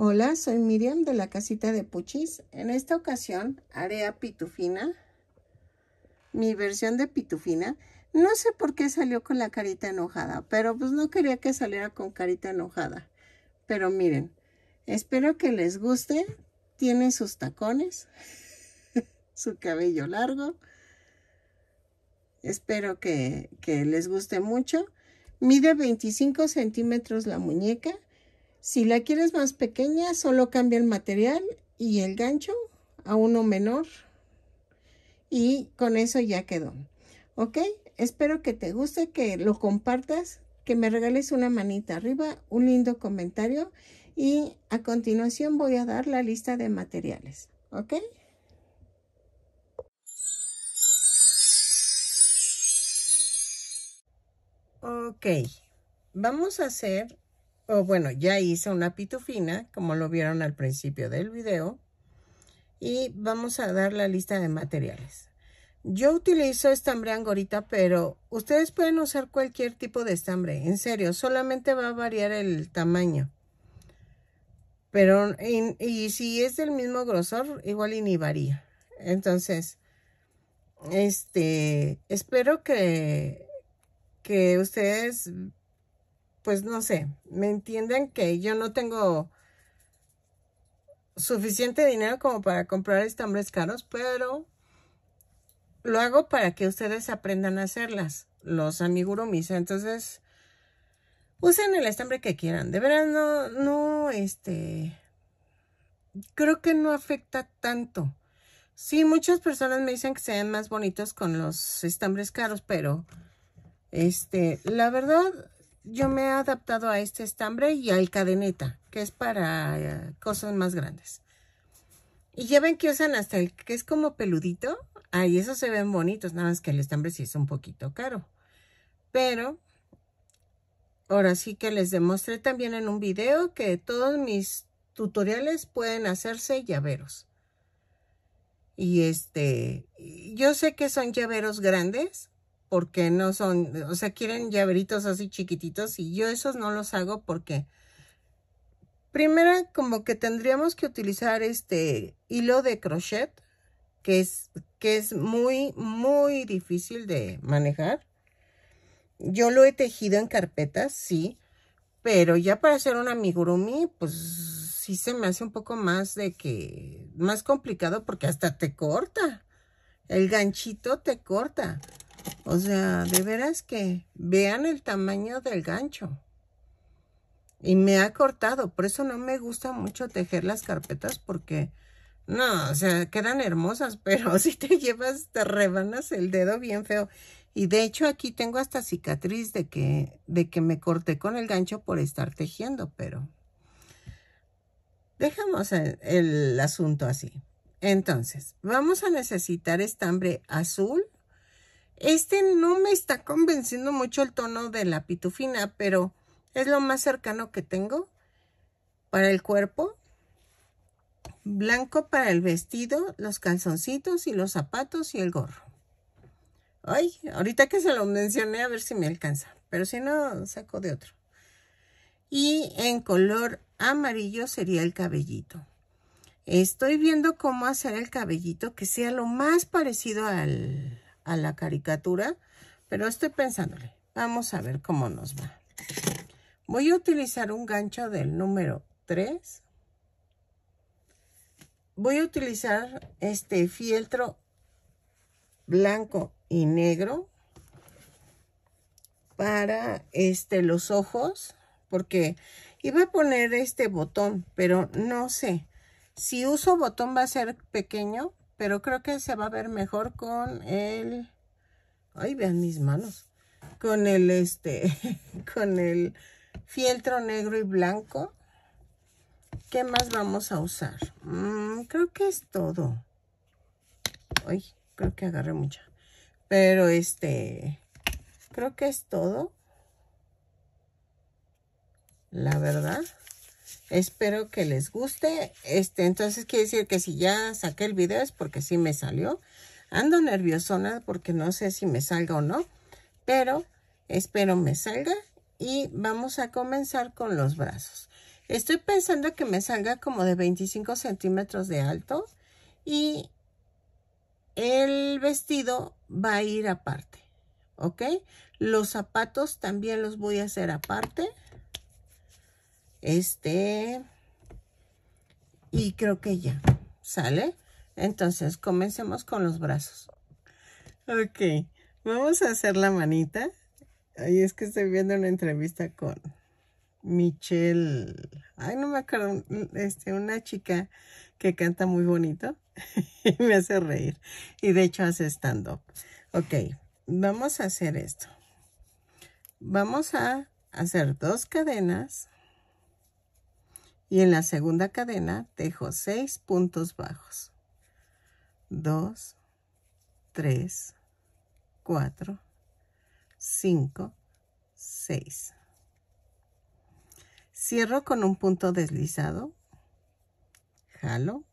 Hola, soy Miriam de la casita de Puchis. En esta ocasión haré a Pitufina, mi versión de Pitufina. No sé por qué salió con la carita enojada, pero pues no quería que saliera con carita enojada. Pero miren, espero que les guste. Tiene sus tacones, su cabello largo. Espero que, que les guste mucho. Mide 25 centímetros la muñeca si la quieres más pequeña, solo cambia el material y el gancho a uno menor. Y con eso ya quedó. ¿Ok? Espero que te guste, que lo compartas, que me regales una manita arriba, un lindo comentario. Y a continuación voy a dar la lista de materiales. ¿Ok? Ok, vamos a hacer o bueno, ya hice una pitufina, como lo vieron al principio del video. Y vamos a dar la lista de materiales. Yo utilizo estambre angorita, pero ustedes pueden usar cualquier tipo de estambre. En serio, solamente va a variar el tamaño. Pero, y, si es del mismo grosor, igual y ni varía. Entonces, este, espero que, que ustedes pues no sé, me entienden que yo no tengo suficiente dinero como para comprar estambres caros, pero lo hago para que ustedes aprendan a hacerlas, los amigurumis. Entonces, usen el estambre que quieran. De verdad, no, no, este, creo que no afecta tanto. Sí, muchas personas me dicen que sean más bonitos con los estambres caros, pero, este, la verdad, yo me he adaptado a este estambre y al cadeneta, que es para eh, cosas más grandes. Y ya ven que usan hasta el que es como peludito. Ahí eso se ven bonitos, nada más que el estambre sí es un poquito caro. Pero ahora sí que les demostré también en un video que todos mis tutoriales pueden hacerse llaveros. Y este, yo sé que son llaveros grandes, porque no son, o sea, quieren llaveritos así chiquititos y yo esos no los hago porque primera como que tendríamos que utilizar este hilo de crochet que es, que es muy, muy difícil de manejar. Yo lo he tejido en carpetas, sí, pero ya para hacer un amigurumi, pues sí se me hace un poco más de que, más complicado porque hasta te corta. El ganchito te corta. O sea, de veras que vean el tamaño del gancho. Y me ha cortado, por eso no me gusta mucho tejer las carpetas porque... No, o sea, quedan hermosas, pero si te llevas, te rebanas el dedo bien feo. Y de hecho aquí tengo hasta cicatriz de que, de que me corté con el gancho por estar tejiendo, pero dejamos el, el asunto así. Entonces, vamos a necesitar estambre azul, este no me está convenciendo mucho el tono de la pitufina, pero es lo más cercano que tengo para el cuerpo. Blanco para el vestido, los calzoncitos y los zapatos y el gorro. Ay, ahorita que se lo mencioné, a ver si me alcanza. Pero si no, saco de otro. Y en color amarillo sería el cabellito. Estoy viendo cómo hacer el cabellito que sea lo más parecido al, a la caricatura, pero estoy pensándole. Vamos a ver cómo nos va. Voy a utilizar un gancho del número 3. Voy a utilizar este fieltro blanco y negro para este, los ojos, porque iba a poner este botón, pero no sé. Si uso botón va a ser pequeño, pero creo que se va a ver mejor con el... Ay, vean mis manos. Con el este... con el fieltro negro y blanco. ¿Qué más vamos a usar? Mm, creo que es todo. Ay, creo que agarré mucha. Pero este... Creo que es todo. La verdad. Espero que les guste. Este, entonces quiere decir que si ya saqué el video es porque sí me salió. Ando nerviosona porque no sé si me salga o no. Pero espero me salga. Y vamos a comenzar con los brazos. Estoy pensando que me salga como de 25 centímetros de alto. Y el vestido va a ir aparte. ¿Ok? Los zapatos también los voy a hacer aparte. Este, y creo que ya, ¿sale? Entonces, comencemos con los brazos. Ok, vamos a hacer la manita. Ay, es que estoy viendo una entrevista con Michelle, ay, no me acuerdo, este, una chica que canta muy bonito y me hace reír. Y de hecho hace stand-up. Ok, vamos a hacer esto. Vamos a hacer dos cadenas y en la segunda cadena dejo 6 puntos bajos. 2, 3, 4, 5, 6. Cierro con un punto deslizado, jalo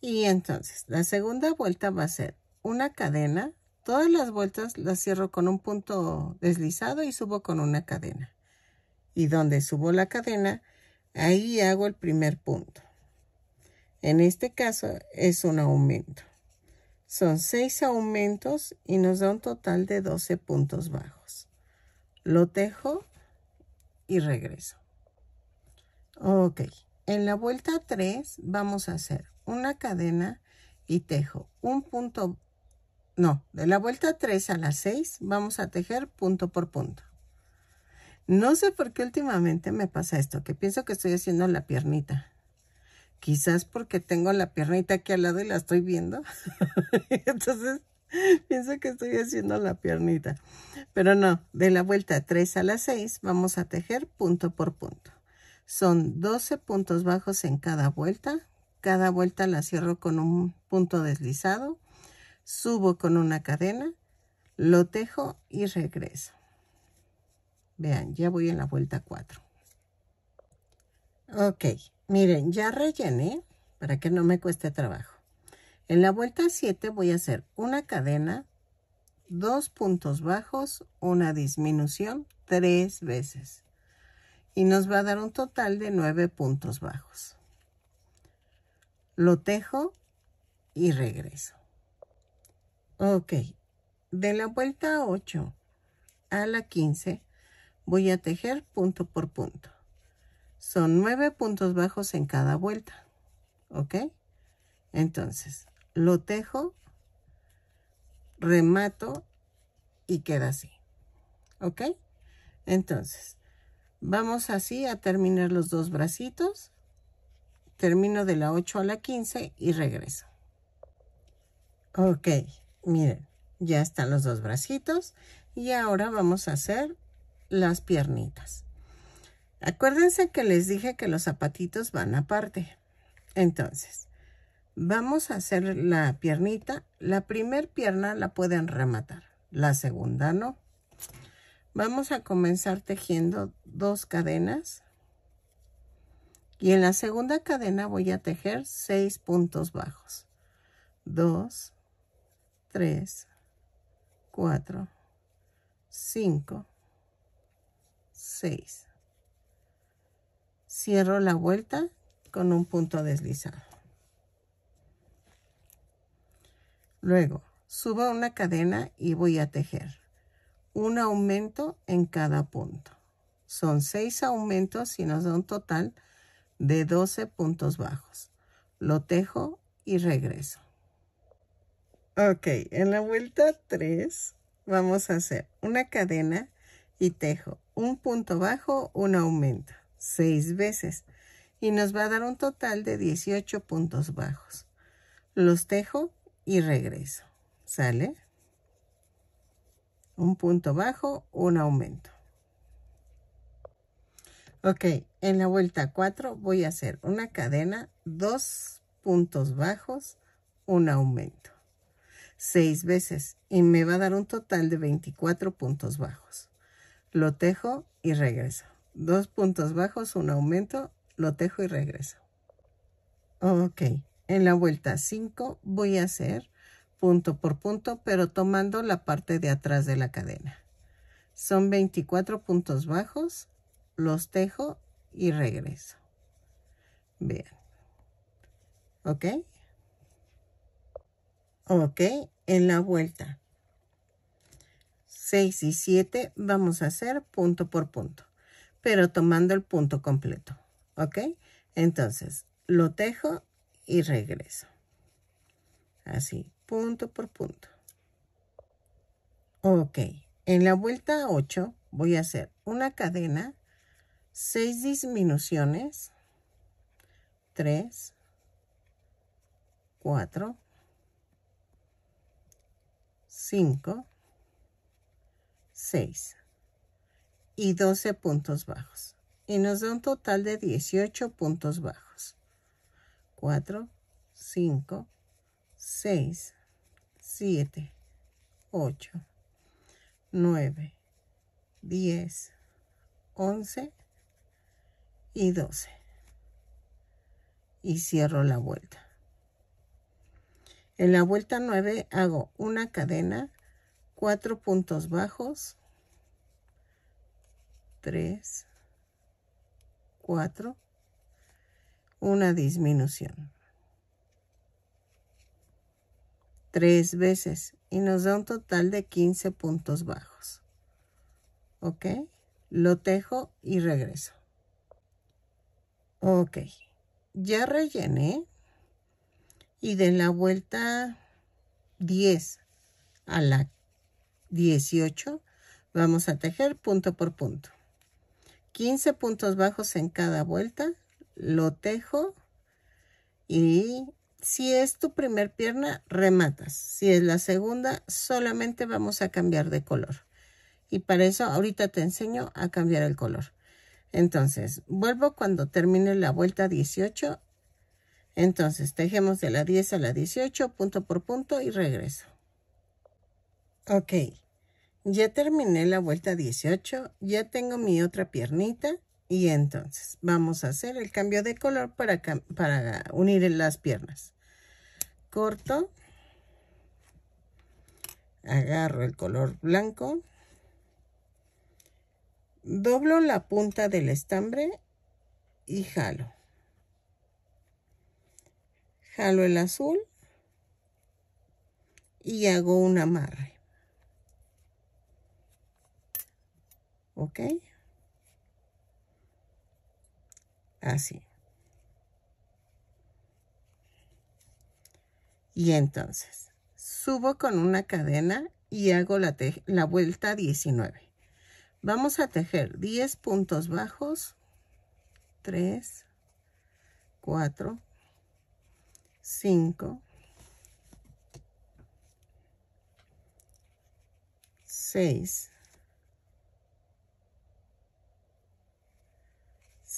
y entonces la segunda vuelta va a ser una cadena. Todas las vueltas las cierro con un punto deslizado y subo con una cadena. Y donde subo la cadena, Ahí hago el primer punto. En este caso es un aumento. Son seis aumentos y nos da un total de 12 puntos bajos. Lo tejo y regreso. Ok, en la vuelta 3 vamos a hacer una cadena y tejo un punto, no, de la vuelta 3 a las 6 vamos a tejer punto por punto. No sé por qué últimamente me pasa esto, que pienso que estoy haciendo la piernita. Quizás porque tengo la piernita aquí al lado y la estoy viendo. Entonces, pienso que estoy haciendo la piernita. Pero no, de la vuelta 3 a la 6 vamos a tejer punto por punto. Son 12 puntos bajos en cada vuelta. Cada vuelta la cierro con un punto deslizado. Subo con una cadena, lo tejo y regreso. Vean, ya voy en la vuelta 4. Ok, miren, ya rellené para que no me cueste trabajo. En la vuelta 7 voy a hacer una cadena, dos puntos bajos, una disminución tres veces. Y nos va a dar un total de nueve puntos bajos. Lo tejo y regreso. Ok, de la vuelta 8 a la 15 Voy a tejer punto por punto. Son nueve puntos bajos en cada vuelta. ¿Ok? Entonces, lo tejo, remato y queda así. ¿Ok? Entonces, vamos así a terminar los dos bracitos. Termino de la 8 a la 15 y regreso. Ok, miren, ya están los dos bracitos. Y ahora vamos a hacer las piernitas. Acuérdense que les dije que los zapatitos van aparte. Entonces, vamos a hacer la piernita. La primer pierna la pueden rematar, la segunda no. Vamos a comenzar tejiendo dos cadenas. Y en la segunda cadena voy a tejer seis puntos bajos. dos tres cuatro cinco 6. Cierro la vuelta con un punto deslizado. Luego, subo una cadena y voy a tejer. Un aumento en cada punto. Son seis aumentos y nos da un total de 12 puntos bajos. Lo tejo y regreso. Ok, en la vuelta 3 vamos a hacer una cadena y tejo. Un punto bajo, un aumento, seis veces. Y nos va a dar un total de 18 puntos bajos. Los tejo y regreso. ¿Sale? Un punto bajo, un aumento. Ok, en la vuelta 4 voy a hacer una cadena, dos puntos bajos, un aumento. Seis veces y me va a dar un total de 24 puntos bajos lo tejo y regreso. Dos puntos bajos, un aumento, lo tejo y regreso. Ok, en la vuelta 5 voy a hacer punto por punto, pero tomando la parte de atrás de la cadena. Son 24 puntos bajos, los tejo y regreso. bien ¿Ok? Ok, en la vuelta 6 y 7 vamos a hacer punto por punto, pero tomando el punto completo, ¿ok? Entonces, lo tejo y regreso. Así, punto por punto. Ok, en la vuelta 8 voy a hacer una cadena, 6 disminuciones, 3, 4, 5, 6 y 12 puntos bajos. Y nos da un total de 18 puntos bajos. 4, 5, 6, 7, 8, 9, 10, 11 y 12. Y cierro la vuelta. En la vuelta 9 hago una cadena cuatro puntos bajos, tres, cuatro, una disminución. Tres veces y nos da un total de 15 puntos bajos. ¿Ok? Lo tejo y regreso. Ok, ya rellené y de la vuelta 10 a la 18 vamos a tejer punto por punto 15 puntos bajos en cada vuelta lo tejo y si es tu primer pierna rematas si es la segunda solamente vamos a cambiar de color y para eso ahorita te enseño a cambiar el color entonces vuelvo cuando termine la vuelta 18 entonces tejemos de la 10 a la 18 punto por punto y regreso Ok, ya terminé la vuelta 18, ya tengo mi otra piernita y entonces vamos a hacer el cambio de color para, para unir las piernas. Corto, agarro el color blanco, doblo la punta del estambre y jalo. Jalo el azul y hago un amarre. ¿ok? Así. Y entonces, subo con una cadena y hago la, la vuelta 19. Vamos a tejer 10 puntos bajos, 3, 4, 5, 6,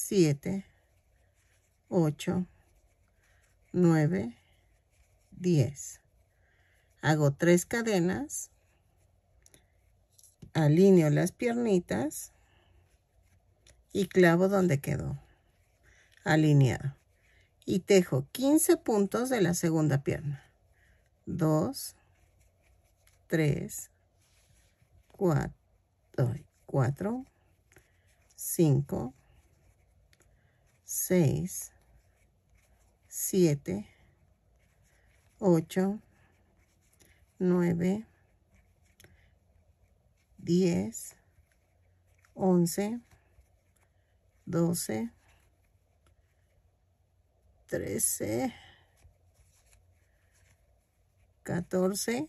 7, 8, 9, 10. Hago tres cadenas, alineo las piernitas y clavo donde quedó alineado. Y tejo 15 puntos de la segunda pierna. 2, 3, 4, 4 5, 6, 7, 8, 9, 10, 11, 12, 13, 14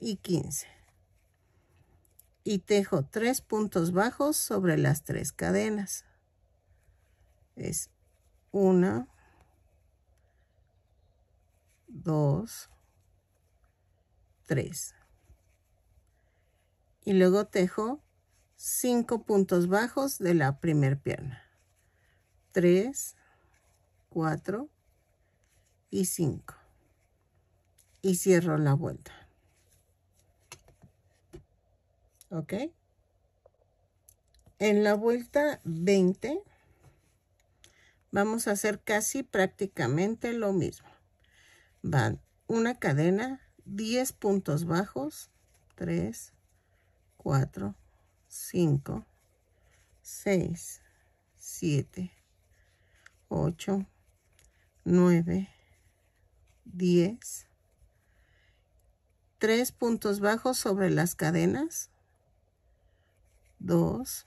y 15. Y tejo tres puntos bajos sobre las tres cadenas es 1, 2, 3. Y luego tejo 5 puntos bajos de la primer pierna. 3, 4 y 5. Y cierro la vuelta. ¿Ok? En la vuelta 20. Vamos a hacer casi prácticamente lo mismo. Van una cadena, 10 puntos bajos, 3, 4, 5, 6, 7, 8, 9, 10, 3 puntos bajos sobre las cadenas, 2,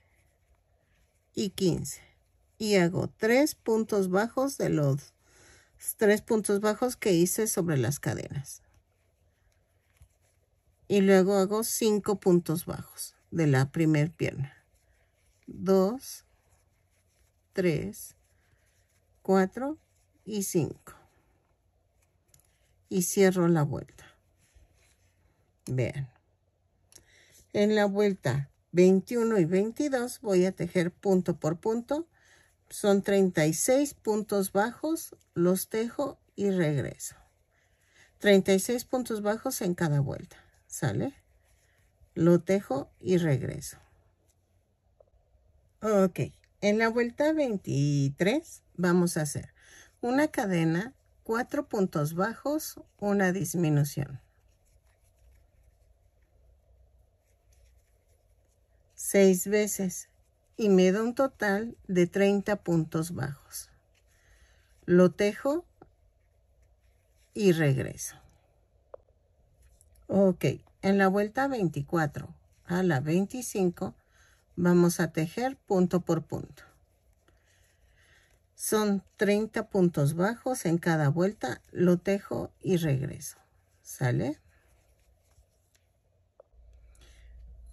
y 15 y hago tres puntos bajos de los tres puntos bajos que hice sobre las cadenas y luego hago cinco puntos bajos de la primer pierna 2 3 4 y 5 y cierro la vuelta vean en la vuelta 21 y 22 voy a tejer punto por punto. Son 36 puntos bajos, los tejo y regreso. 36 puntos bajos en cada vuelta, ¿sale? Lo tejo y regreso. Ok, en la vuelta 23 vamos a hacer una cadena, cuatro puntos bajos, una disminución. seis veces y me da un total de 30 puntos bajos. Lo tejo y regreso. Ok, en la vuelta 24 a la 25 vamos a tejer punto por punto. Son 30 puntos bajos en cada vuelta, lo tejo y regreso. ¿Sale?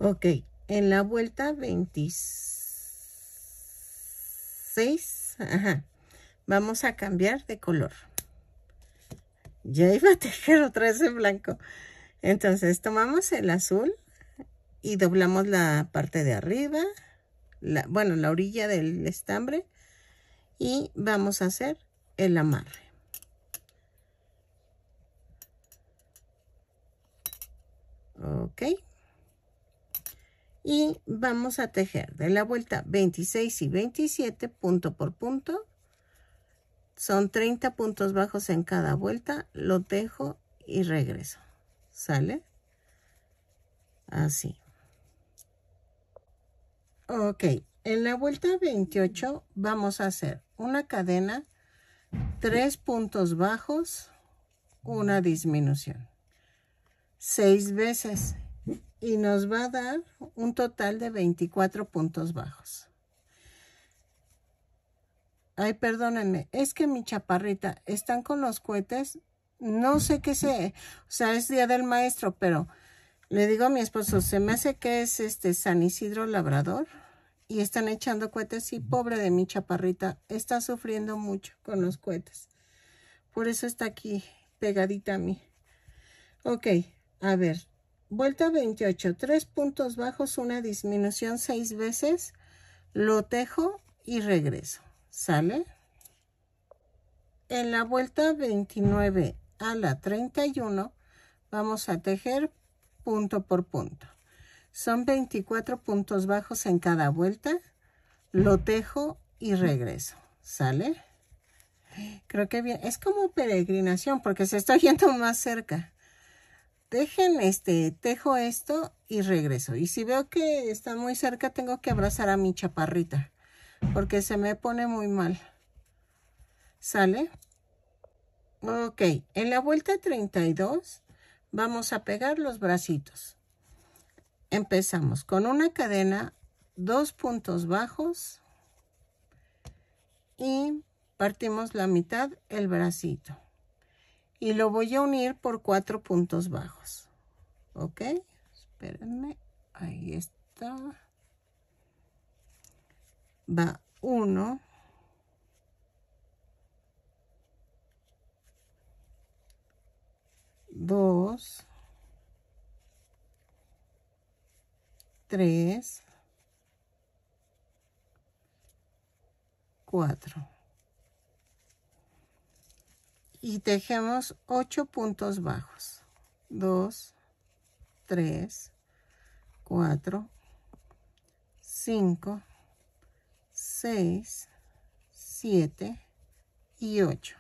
Ok, en la vuelta 26 vamos a cambiar de color ya iba a tejer otra vez en blanco entonces tomamos el azul y doblamos la parte de arriba la, bueno la orilla del estambre y vamos a hacer el amarre ok y vamos a tejer de la vuelta 26 y 27 punto por punto son 30 puntos bajos en cada vuelta lo tejo y regreso sale así ok en la vuelta 28 vamos a hacer una cadena tres puntos bajos una disminución seis veces y nos va a dar un total de 24 puntos bajos. Ay, perdónenme, es que mi chaparrita, están con los cohetes, no sé qué sé, o sea, es Día del Maestro, pero le digo a mi esposo, se me hace que es este San Isidro Labrador y están echando cohetes y pobre de mi chaparrita, está sufriendo mucho con los cohetes. Por eso está aquí pegadita a mí. Ok, a ver, Vuelta 28, tres puntos bajos, una disminución seis veces, lo tejo y regreso. ¿Sale? En la vuelta 29 a la 31 vamos a tejer punto por punto. Son 24 puntos bajos en cada vuelta, lo tejo y regreso. ¿Sale? Creo que bien. Es como peregrinación porque se está yendo más cerca dejen, este, tejo esto y regreso. Y si veo que está muy cerca, tengo que abrazar a mi chaparrita, porque se me pone muy mal. ¿Sale? Ok, en la vuelta 32 vamos a pegar los bracitos. Empezamos con una cadena, dos puntos bajos y partimos la mitad el bracito y lo voy a unir por cuatro puntos bajos ok espérenme ahí está va uno dos tres cuatro y tejemos 8 puntos bajos 2 3 4 5 6 7 y 8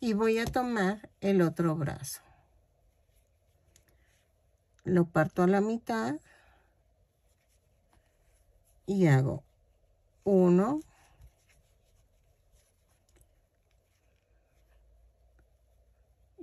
y voy a tomar el otro brazo lo parto a la mitad y hago 1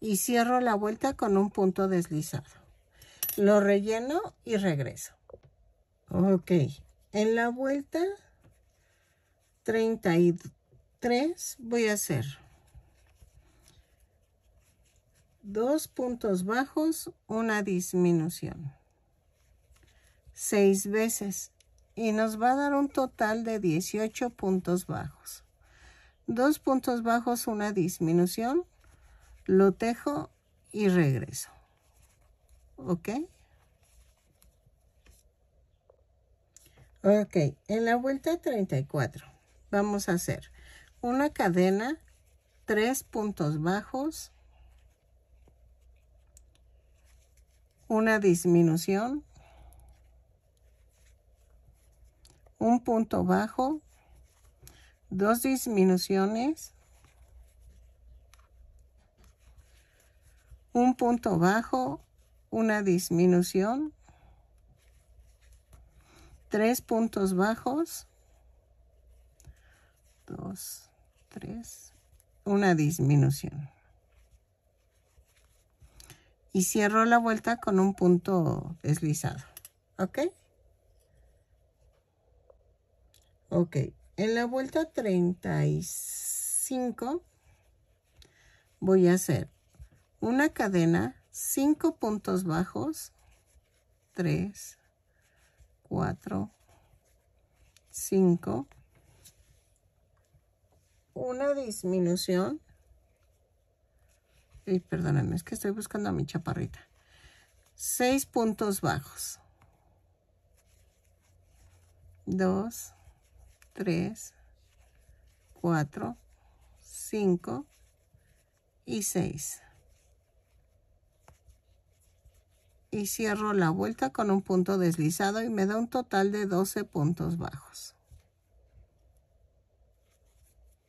y cierro la vuelta con un punto deslizado. Lo relleno y regreso. Ok, en la vuelta 33 voy a hacer dos puntos bajos, una disminución. Seis veces y nos va a dar un total de 18 puntos bajos. Dos puntos bajos, una disminución, lo tejo y regreso. ¿Ok? Ok, en la vuelta 34 vamos a hacer una cadena, tres puntos bajos, una disminución, un punto bajo, dos disminuciones, un punto bajo, una disminución, tres puntos bajos, dos, tres, una disminución. Y cierro la vuelta con un punto deslizado, ¿ok? Ok, en la vuelta 35 voy a hacer una cadena, 5 puntos bajos, 3, 4, 5, una disminución, y perdónenme, es que estoy buscando a mi chaparrita, 6 puntos bajos, 2, 3, 4, 5 y 6. y cierro la vuelta con un punto deslizado y me da un total de 12 puntos bajos.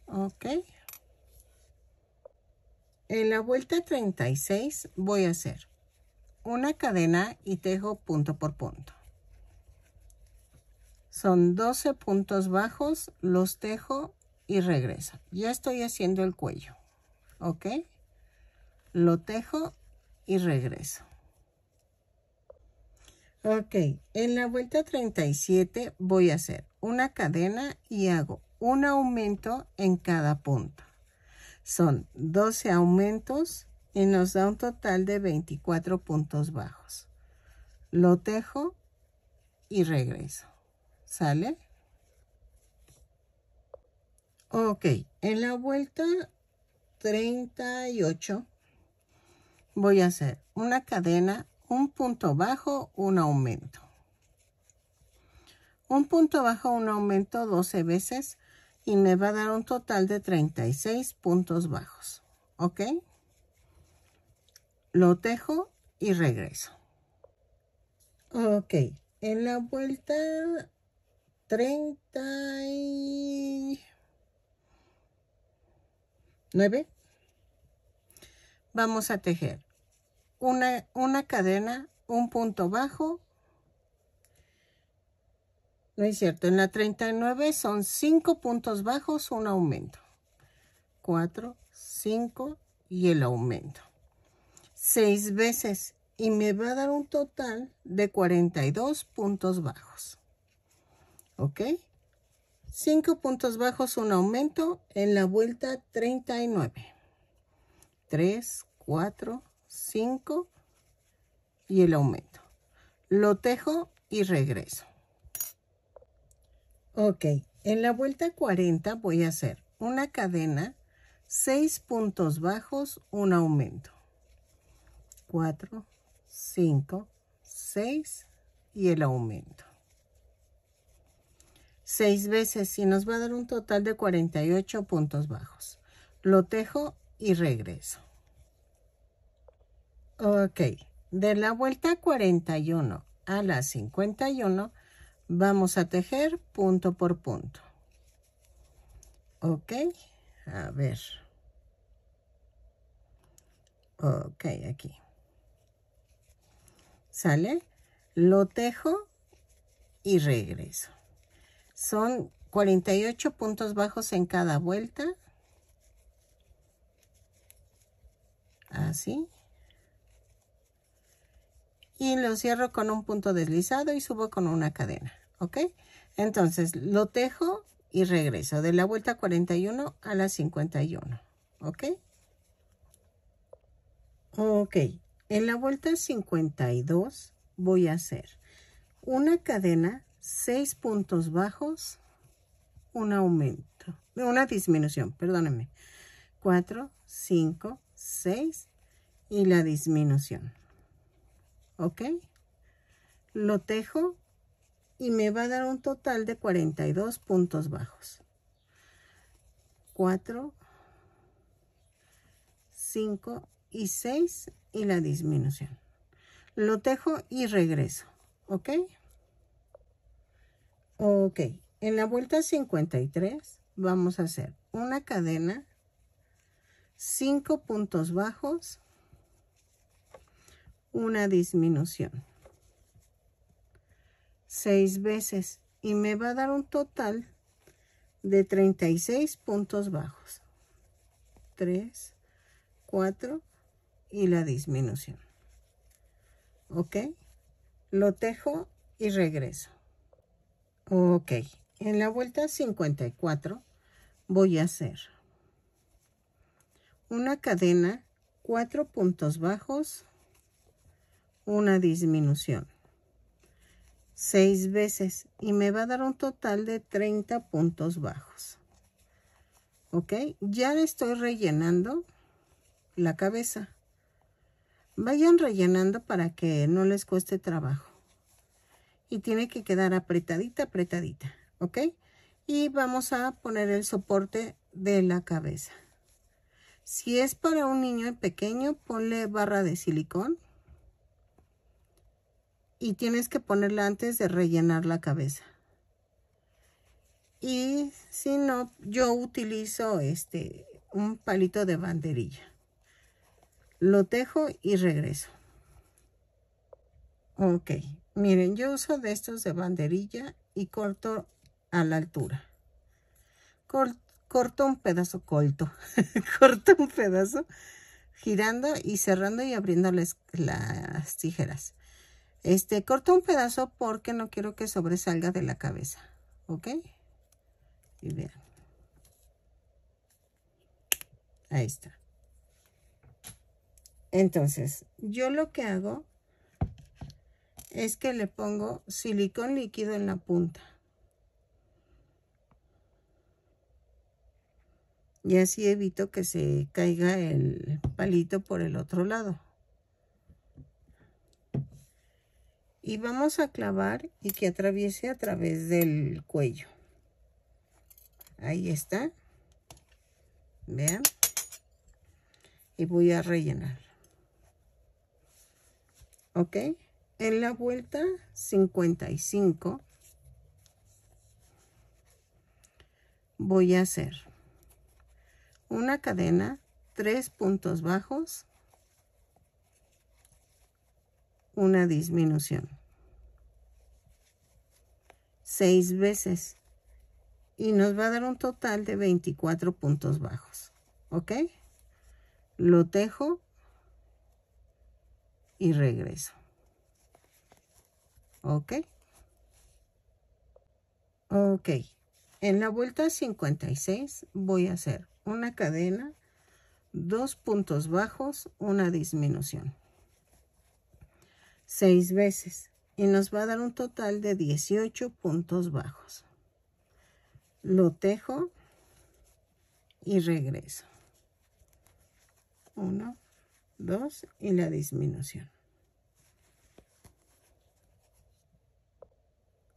Ok. En la vuelta 36 voy a hacer una cadena y tejo punto por punto. Son 12 puntos bajos, los tejo y regreso. Ya estoy haciendo el cuello, ¿ok? Lo tejo y regreso. Ok, en la vuelta 37 voy a hacer una cadena y hago un aumento en cada punto. Son 12 aumentos y nos da un total de 24 puntos bajos. Lo tejo y regreso. ¿Sale? Ok, en la vuelta 38 voy a hacer una cadena un punto bajo, un aumento. Un punto bajo, un aumento 12 veces y me va a dar un total de 36 puntos bajos. ¿Ok? Lo tejo y regreso. Ok, en la vuelta 39 vamos a tejer una, una cadena, un punto bajo. No es cierto, en la 39 son 5 puntos bajos, un aumento. 4, 5 y el aumento. 6 veces y me va a dar un total de 42 puntos bajos. ¿Ok? 5 puntos bajos, un aumento en la vuelta 39. 3, 4, 5 y el aumento. Lo tejo y regreso. Ok, en la vuelta 40 voy a hacer una cadena, 6 puntos bajos, un aumento. 4, 5, 6 y el aumento. 6 veces y nos va a dar un total de 48 puntos bajos. Lo tejo y regreso. Ok, de la vuelta 41 a la 51 vamos a tejer punto por punto. Ok, a ver. Ok, aquí. ¿Sale? Lo tejo y regreso. Son 48 puntos bajos en cada vuelta. Así y lo cierro con un punto deslizado y subo con una cadena, ¿ok? Entonces lo tejo y regreso de la vuelta 41 a la 51, ¿ok? Ok, en la vuelta 52 voy a hacer una cadena, 6 puntos bajos, un aumento, una disminución, perdónenme, 4, 5, 6 y la disminución. ¿ok? Lo tejo y me va a dar un total de 42 puntos bajos. 4, 5 y 6 y la disminución. Lo tejo y regreso, ¿ok? Ok, en la vuelta 53 vamos a hacer una cadena, 5 puntos bajos, una disminución. Seis veces y me va a dar un total de 36 puntos bajos. 3, 4 y la disminución. ¿Ok? Lo tejo y regreso. Ok, en la vuelta 54 voy a hacer una cadena, 4 puntos bajos, una disminución seis veces y me va a dar un total de 30 puntos bajos. ¿Ok? Ya estoy rellenando la cabeza. Vayan rellenando para que no les cueste trabajo. Y tiene que quedar apretadita, apretadita. ¿Ok? Y vamos a poner el soporte de la cabeza. Si es para un niño pequeño, ponle barra de silicón y tienes que ponerla antes de rellenar la cabeza. Y si no, yo utilizo este un palito de banderilla. Lo tejo y regreso. Ok, miren, yo uso de estos de banderilla y corto a la altura. corto un pedazo, colto. corto un pedazo, girando y cerrando y abriendo las tijeras. Este, corto un pedazo porque no quiero que sobresalga de la cabeza, ¿ok? Y vean. Ahí está. Entonces, yo lo que hago es que le pongo silicón líquido en la punta. Y así evito que se caiga el palito por el otro lado. y vamos a clavar y que atraviese a través del cuello. Ahí está. Vean. Y voy a rellenar. Ok. En la vuelta 55 voy a hacer una cadena, tres puntos bajos, una disminución. Seis veces. Y nos va a dar un total de 24 puntos bajos. ¿Ok? Lo tejo y regreso. ¿Ok? Ok. En la vuelta 56 voy a hacer una cadena, dos puntos bajos, una disminución seis veces y nos va a dar un total de 18 puntos bajos. Lo tejo y regreso. 1, 2 y la disminución.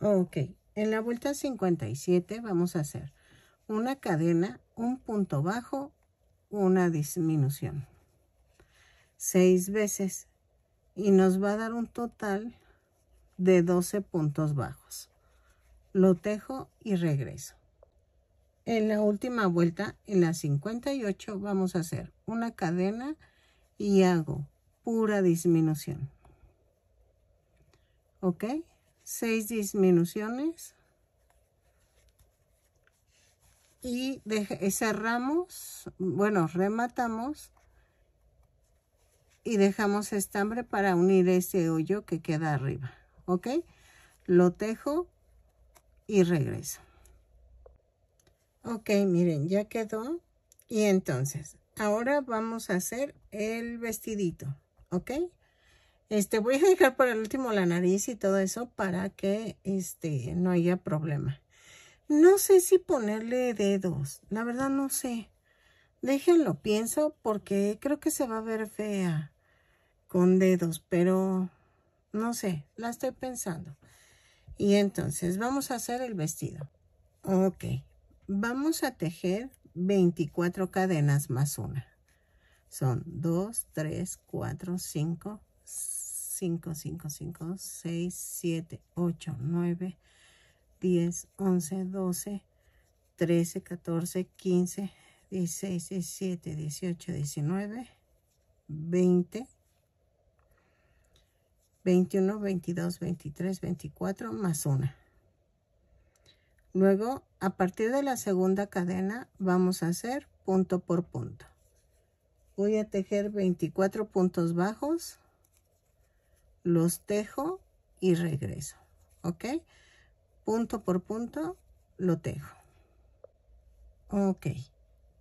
Ok, en la vuelta 57 vamos a hacer una cadena, un punto bajo, una disminución. Seis veces y nos va a dar un total de 12 puntos bajos. Lo tejo y regreso. En la última vuelta, en la 58, vamos a hacer una cadena y hago pura disminución. ¿Ok? 6 disminuciones. Y cerramos, bueno, rematamos y dejamos estambre para unir ese hoyo que queda arriba, ¿ok? Lo tejo y regreso. Ok, miren, ya quedó. Y entonces, ahora vamos a hacer el vestidito, ¿ok? Este, voy a dejar por el último la nariz y todo eso para que, este, no haya problema. No sé si ponerle dedos, la verdad no sé. Déjenlo, pienso, porque creo que se va a ver fea con dedos, pero no sé, la estoy pensando. Y entonces vamos a hacer el vestido. Ok, vamos a tejer 24 cadenas más una. Son 2, 3, 4, 5, 5, 5, 5, 6, 7, 8, 9, 10, 11, 12, 13, 14, 15, 16, 17, 18, 19, 20, 21, 22, 23, 24 más una. Luego, a partir de la segunda cadena, vamos a hacer punto por punto. Voy a tejer 24 puntos bajos, los tejo y regreso. ¿Ok? Punto por punto lo tejo. Ok.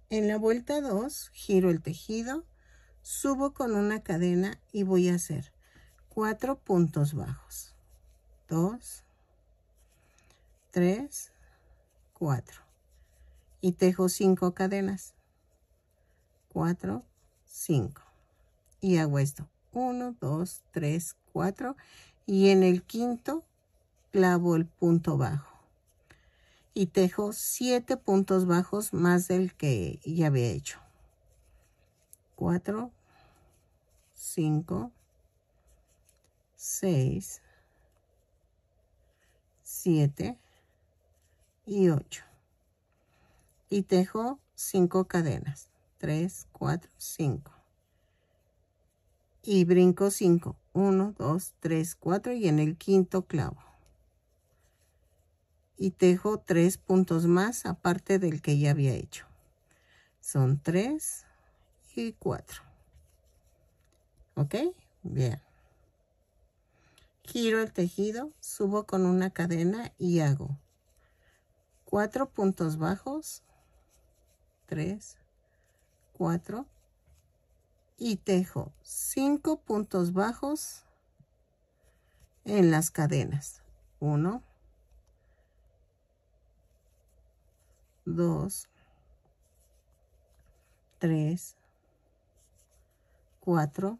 En la vuelta 2, giro el tejido, subo con una cadena y voy a hacer 4 puntos bajos. 2 3 4 Y tejo 5 cadenas. 4 5 Y hago esto. 1 2 3 4 y en el quinto clavo el punto bajo. Y tejo 7 puntos bajos más del que ya había hecho. 4 5 6, 7 y 8. Y tejo 5 cadenas. 3, 4, 5. Y brinco 5. 1, 2, 3, 4 y en el quinto clavo. Y tejo 3 puntos más aparte del que ya había hecho. Son 3 y 4. ¿Ok? Bien giro el tejido, subo con una cadena y hago cuatro puntos bajos, 3, 4 y tejo 5 puntos bajos en las cadenas. 1, 2, 3, 4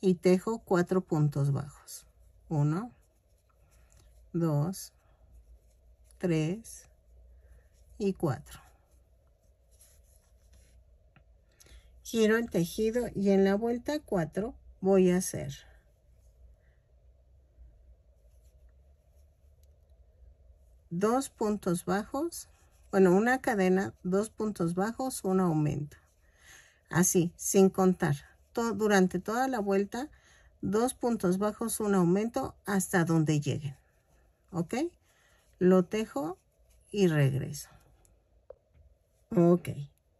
y tejo cuatro puntos bajos. 1, 2, 3 y 4. Giro el tejido y en la vuelta 4 voy a hacer dos puntos bajos, bueno, una cadena, dos puntos bajos, un aumento. Así, sin contar durante toda la vuelta dos puntos bajos, un aumento hasta donde lleguen. ¿Ok? Lo tejo y regreso. Ok.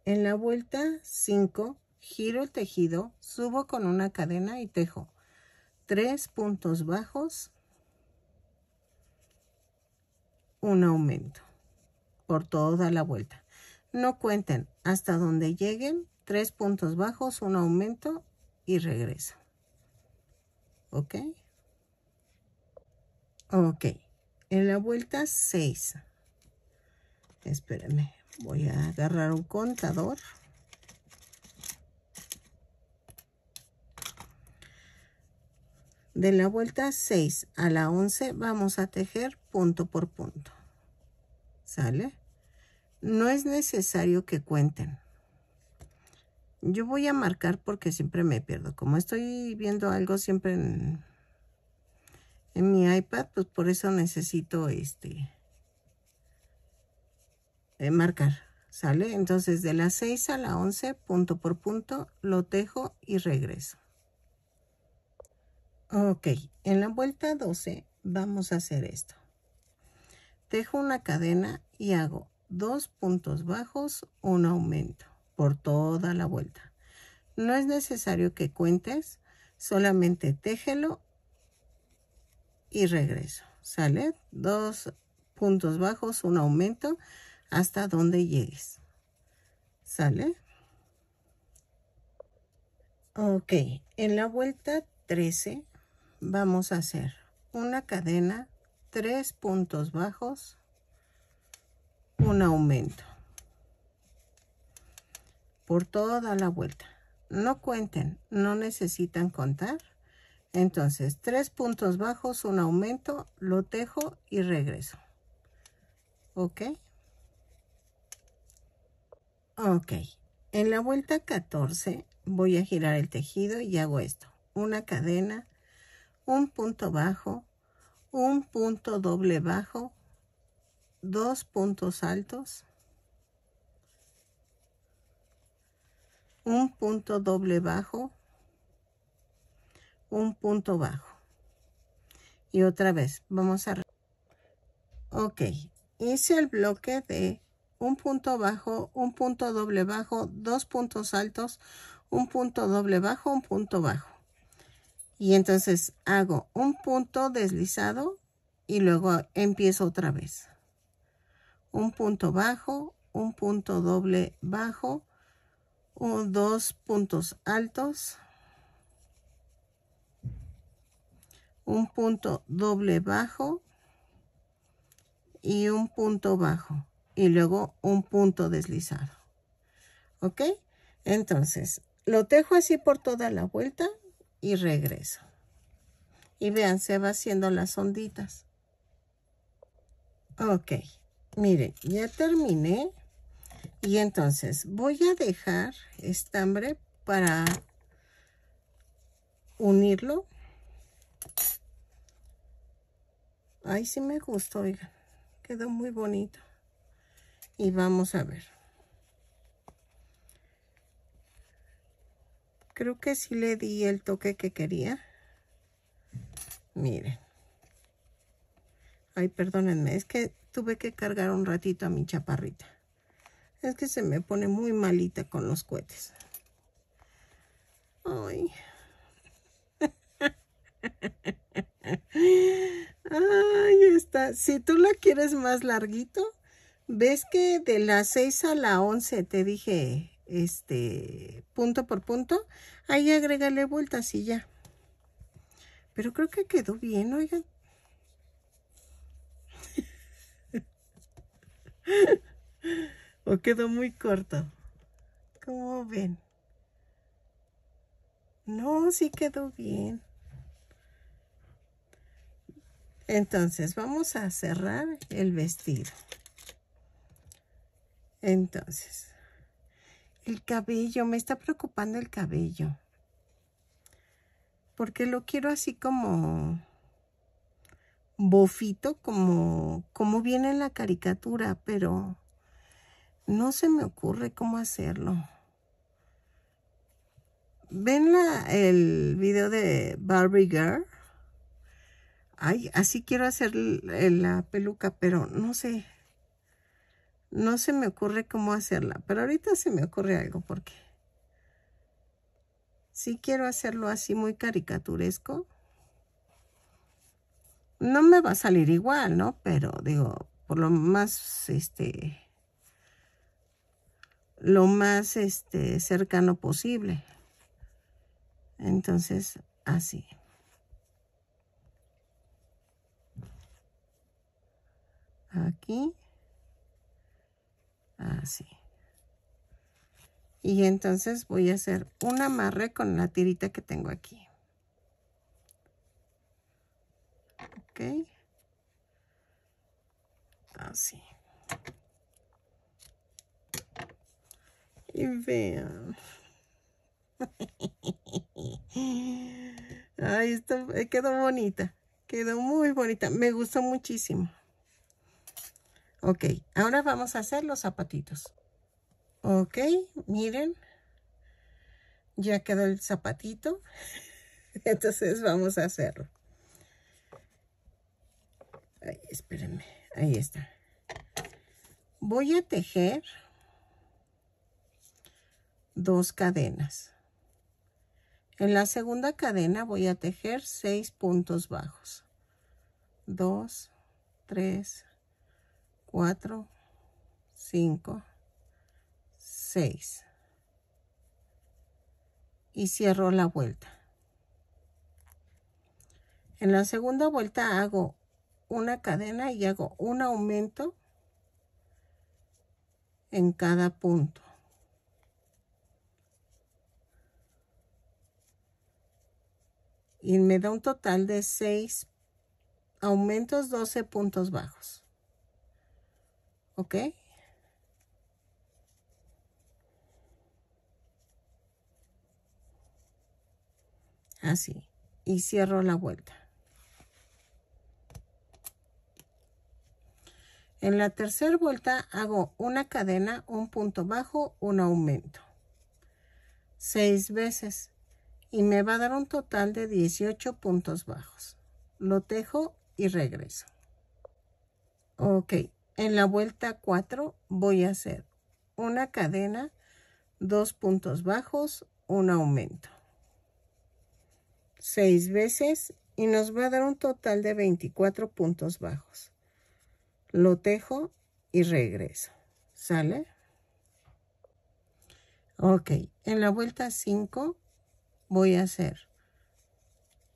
En la vuelta 5, giro el tejido, subo con una cadena y tejo tres puntos bajos, un aumento por toda la vuelta. No cuenten hasta donde lleguen, tres puntos bajos, un aumento y regresa. ¿Ok? Ok. En la vuelta 6. Espérenme. Voy a agarrar un contador. De la vuelta 6 a la 11 vamos a tejer punto por punto. ¿Sale? No es necesario que cuenten. Yo voy a marcar porque siempre me pierdo. Como estoy viendo algo siempre en, mi iPad, pues por eso necesito este eh, marcar. ¿Sale? Entonces de las 6 a la 11, punto por punto, lo tejo y regreso. Ok, en la vuelta 12 vamos a hacer esto. Tejo una cadena y hago dos puntos bajos, un aumento por toda la vuelta. No es necesario que cuentes, solamente tejelo y regreso. ¿Sale? Dos puntos bajos, un aumento hasta donde llegues. ¿Sale? Ok, en la vuelta 13 vamos a hacer una cadena, tres puntos bajos, un aumento por toda la vuelta. No cuenten, no necesitan contar. Entonces, tres puntos bajos, un aumento, lo tejo y regreso. ¿Ok? Ok. En la vuelta 14 voy a girar el tejido y hago esto. Una cadena, un punto bajo, un punto doble bajo, dos puntos altos, un punto doble bajo, un punto bajo. Y otra vez, vamos a... Ok, hice el bloque de un punto bajo, un punto doble bajo, dos puntos altos, un punto doble bajo, un punto bajo. Y entonces hago un punto deslizado y luego empiezo otra vez. Un punto bajo, un punto doble bajo, dos puntos altos, un punto doble bajo y un punto bajo y luego un punto deslizado. ¿Ok? Entonces, lo tejo así por toda la vuelta y regreso. Y vean, se va haciendo las onditas. Ok, miren, ya terminé. Y entonces voy a dejar estambre para unirlo. Ay, sí me gustó, oigan. Quedó muy bonito. Y vamos a ver. Creo que sí le di el toque que quería. Miren. Ay, perdónenme, es que tuve que cargar un ratito a mi chaparrita. Es que se me pone muy malita con los cohetes. Ay. Ahí está. Si tú la quieres más larguito, ves que de las 6 a la 11 te dije este punto por punto. Ahí agrégale vueltas y ya. Pero creo que quedó bien, oigan. o quedó muy corto. ¿Cómo ven? No, sí quedó bien. Entonces, vamos a cerrar el vestido. Entonces, el cabello, me está preocupando el cabello. Porque lo quiero así como bofito, como, como viene en la caricatura, pero no se me ocurre cómo hacerlo. ¿Ven el video de Barbie Girl? Ay, así quiero hacer la peluca, pero no sé. No se me ocurre cómo hacerla. Pero ahorita se me ocurre algo porque... Si quiero hacerlo así muy caricaturesco. No me va a salir igual, ¿no? Pero digo, por lo más, este lo más este, cercano posible. Entonces, así. Aquí. Así. Y entonces voy a hacer un amarre con la tirita que tengo aquí. Ok. Así. y vean. Ahí está, eh, quedó bonita. Quedó muy bonita. Me gustó muchísimo. Ok, ahora vamos a hacer los zapatitos. Ok, miren. Ya quedó el zapatito. Entonces vamos a hacerlo. espérenme. Ahí está. Voy a tejer dos cadenas. En la segunda cadena voy a tejer seis puntos bajos. 2, 3, 4, 5, 6. Y cierro la vuelta. En la segunda vuelta hago una cadena y hago un aumento en cada punto. y me da un total de 6 aumentos 12 puntos bajos. ¿Ok? Así. Y cierro la vuelta. En la tercera vuelta hago una cadena, un punto bajo, un aumento. Seis veces y me va a dar un total de 18 puntos bajos. Lo tejo y regreso. Ok, en la vuelta 4 voy a hacer una cadena, dos puntos bajos, un aumento. Seis veces y nos va a dar un total de 24 puntos bajos. Lo tejo y regreso. ¿Sale? Ok, en la vuelta 5 voy a hacer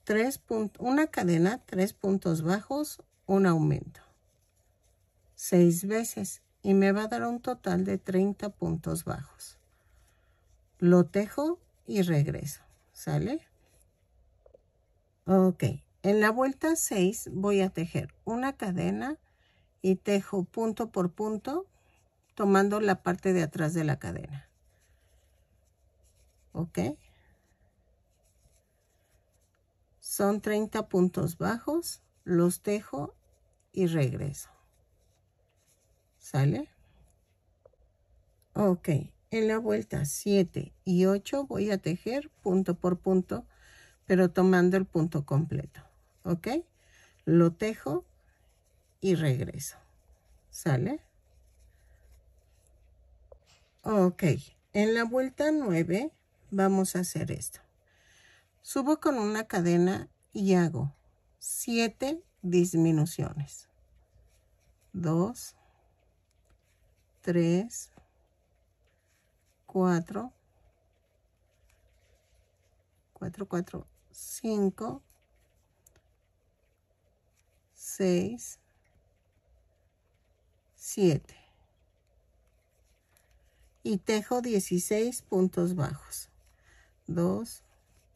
tres una cadena, tres puntos bajos, un aumento. Seis veces y me va a dar un total de 30 puntos bajos. Lo tejo y regreso, ¿sale? Ok, en la vuelta 6 voy a tejer una cadena y tejo punto por punto tomando la parte de atrás de la cadena. ¿Ok? Son 30 puntos bajos, los tejo y regreso. ¿Sale? Ok, en la vuelta 7 y 8 voy a tejer punto por punto, pero tomando el punto completo. ¿Ok? Lo tejo y regreso. ¿Sale? Ok, en la vuelta 9 vamos a hacer esto. Subo con una cadena y hago 7 disminuciones. 2, 3, 4, 4, 4, 5, 6, 7. Y tejo 16 puntos bajos. 2,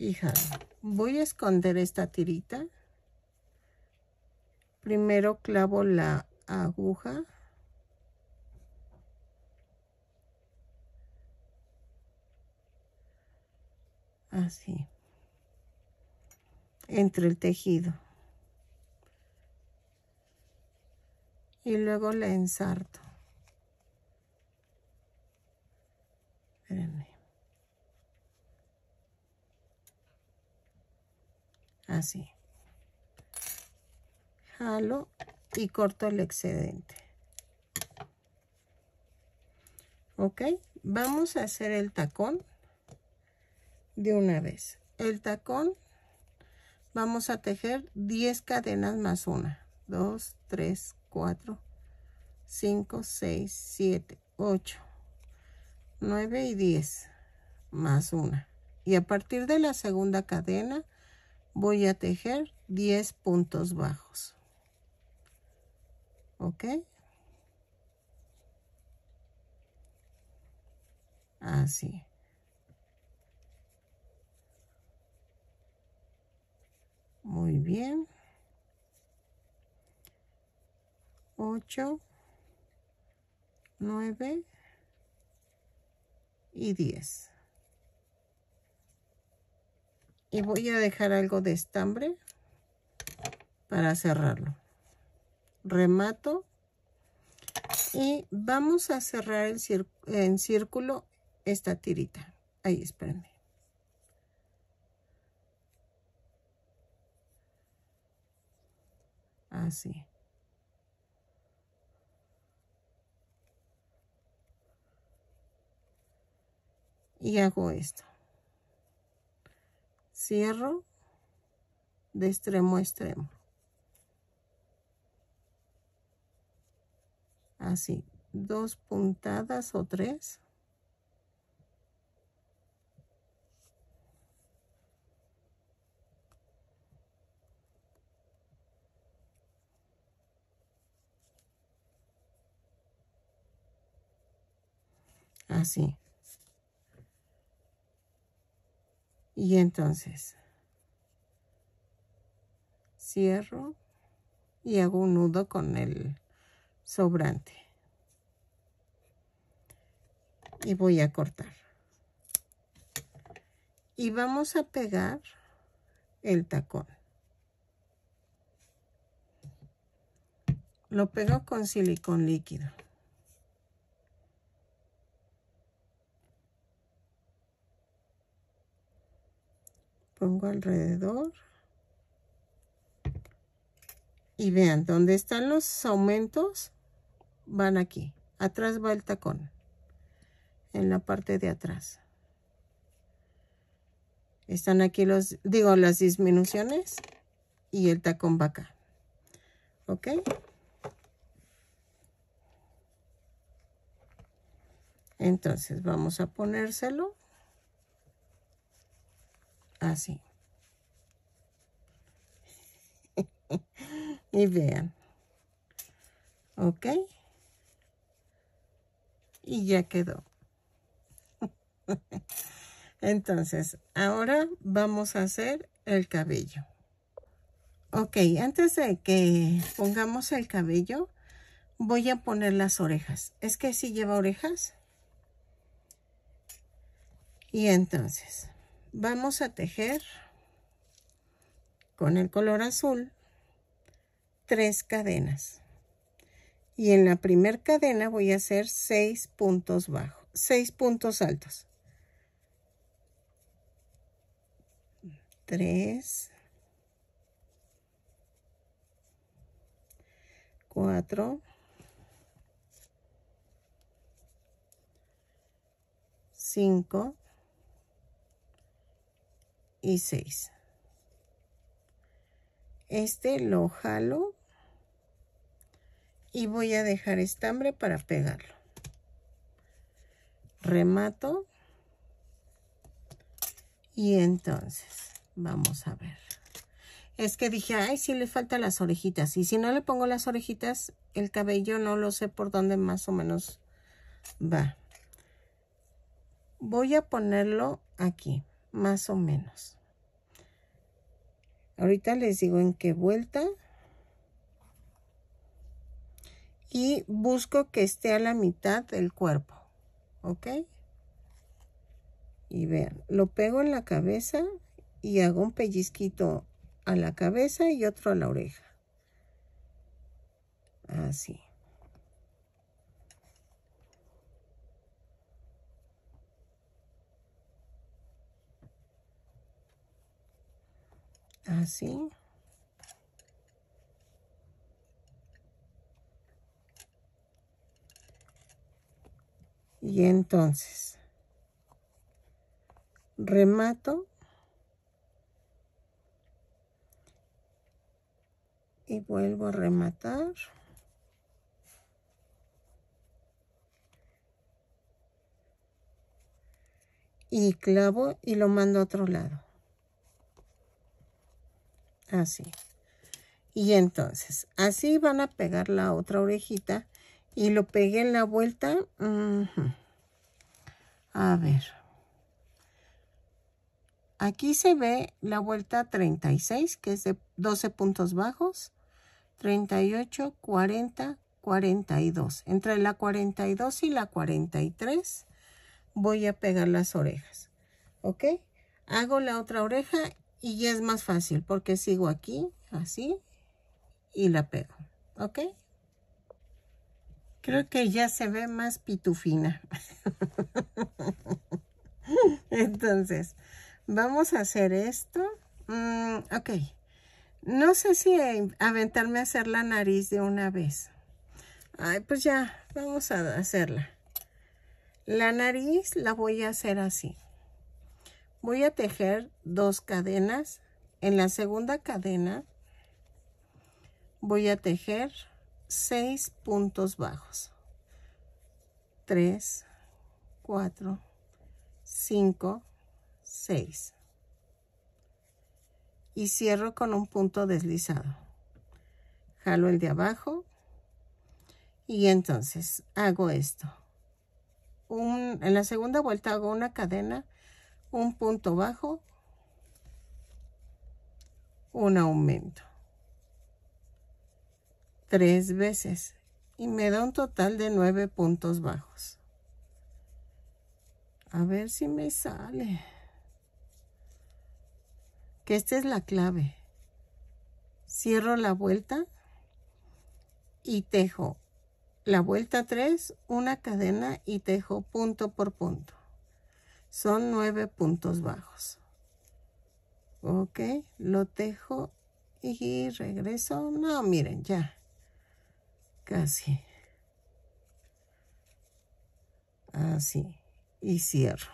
hija voy a esconder esta tirita primero clavo la aguja así entre el tejido y luego la ensarto así jalo y corto el excedente ok vamos a hacer el tacón de una vez el tacón vamos a tejer 10 cadenas más una 2 3 4 5 6 7 8 9 y 10 más una y a partir de la segunda cadena voy a tejer 10 puntos bajos ok así muy bien 8 9 y 10 y voy a dejar algo de estambre para cerrarlo remato y vamos a cerrar el en círculo esta tirita ahí espérenme así y hago esto cierro de extremo a extremo. Así, dos puntadas o tres. Así. Y entonces cierro y hago un nudo con el sobrante. Y voy a cortar. Y vamos a pegar el tacón. Lo pego con silicón líquido. pongo alrededor. Y vean, ¿dónde están los aumentos, van aquí. Atrás va el tacón, en la parte de atrás. Están aquí los, digo, las disminuciones y el tacón va acá. ¿Ok? Entonces vamos a ponérselo. Así. Ah, y vean. ¿Ok? Y ya quedó. Entonces, ahora vamos a hacer el cabello. Ok, antes de que pongamos el cabello, voy a poner las orejas. Es que si sí lleva orejas. Y entonces, vamos a tejer con el color azul tres cadenas y en la primera cadena voy a hacer seis puntos bajos seis puntos altos 3 4 5 y 6. Este lo jalo y voy a dejar estambre para pegarlo. Remato y entonces vamos a ver. Es que dije, ay, si le faltan las orejitas. Y si no le pongo las orejitas, el cabello no lo sé por dónde más o menos va. Voy a ponerlo aquí más o menos. Ahorita les digo en qué vuelta. Y busco que esté a la mitad del cuerpo. ¿Ok? Y vean, lo pego en la cabeza y hago un pellizquito a la cabeza y otro a la oreja. Así. así. Y entonces, remato y vuelvo a rematar. Y clavo y lo mando a otro lado así. Y entonces, así van a pegar la otra orejita y lo pegué en la vuelta. A ver. Aquí se ve la vuelta 36, que es de 12 puntos bajos. 38, 40, 42. Entre la 42 y la 43 voy a pegar las orejas. ¿Ok? Hago la otra oreja y es más fácil porque sigo aquí, así, y la pego, ¿ok? Creo que ya se ve más pitufina. Entonces, vamos a hacer esto. Mm, ok. No sé si aventarme a hacer la nariz de una vez. Ay, pues ya, vamos a hacerla. La nariz la voy a hacer así voy a tejer dos cadenas en la segunda cadena voy a tejer seis puntos bajos 3 4 5 6 y cierro con un punto deslizado jalo el de abajo y entonces hago esto en la segunda vuelta hago una cadena un punto bajo, un aumento. Tres veces. Y me da un total de nueve puntos bajos. A ver si me sale. Que esta es la clave. Cierro la vuelta y tejo la vuelta tres una cadena y tejo punto por punto son nueve puntos bajos ok lo tejo y regreso no miren ya casi así y cierro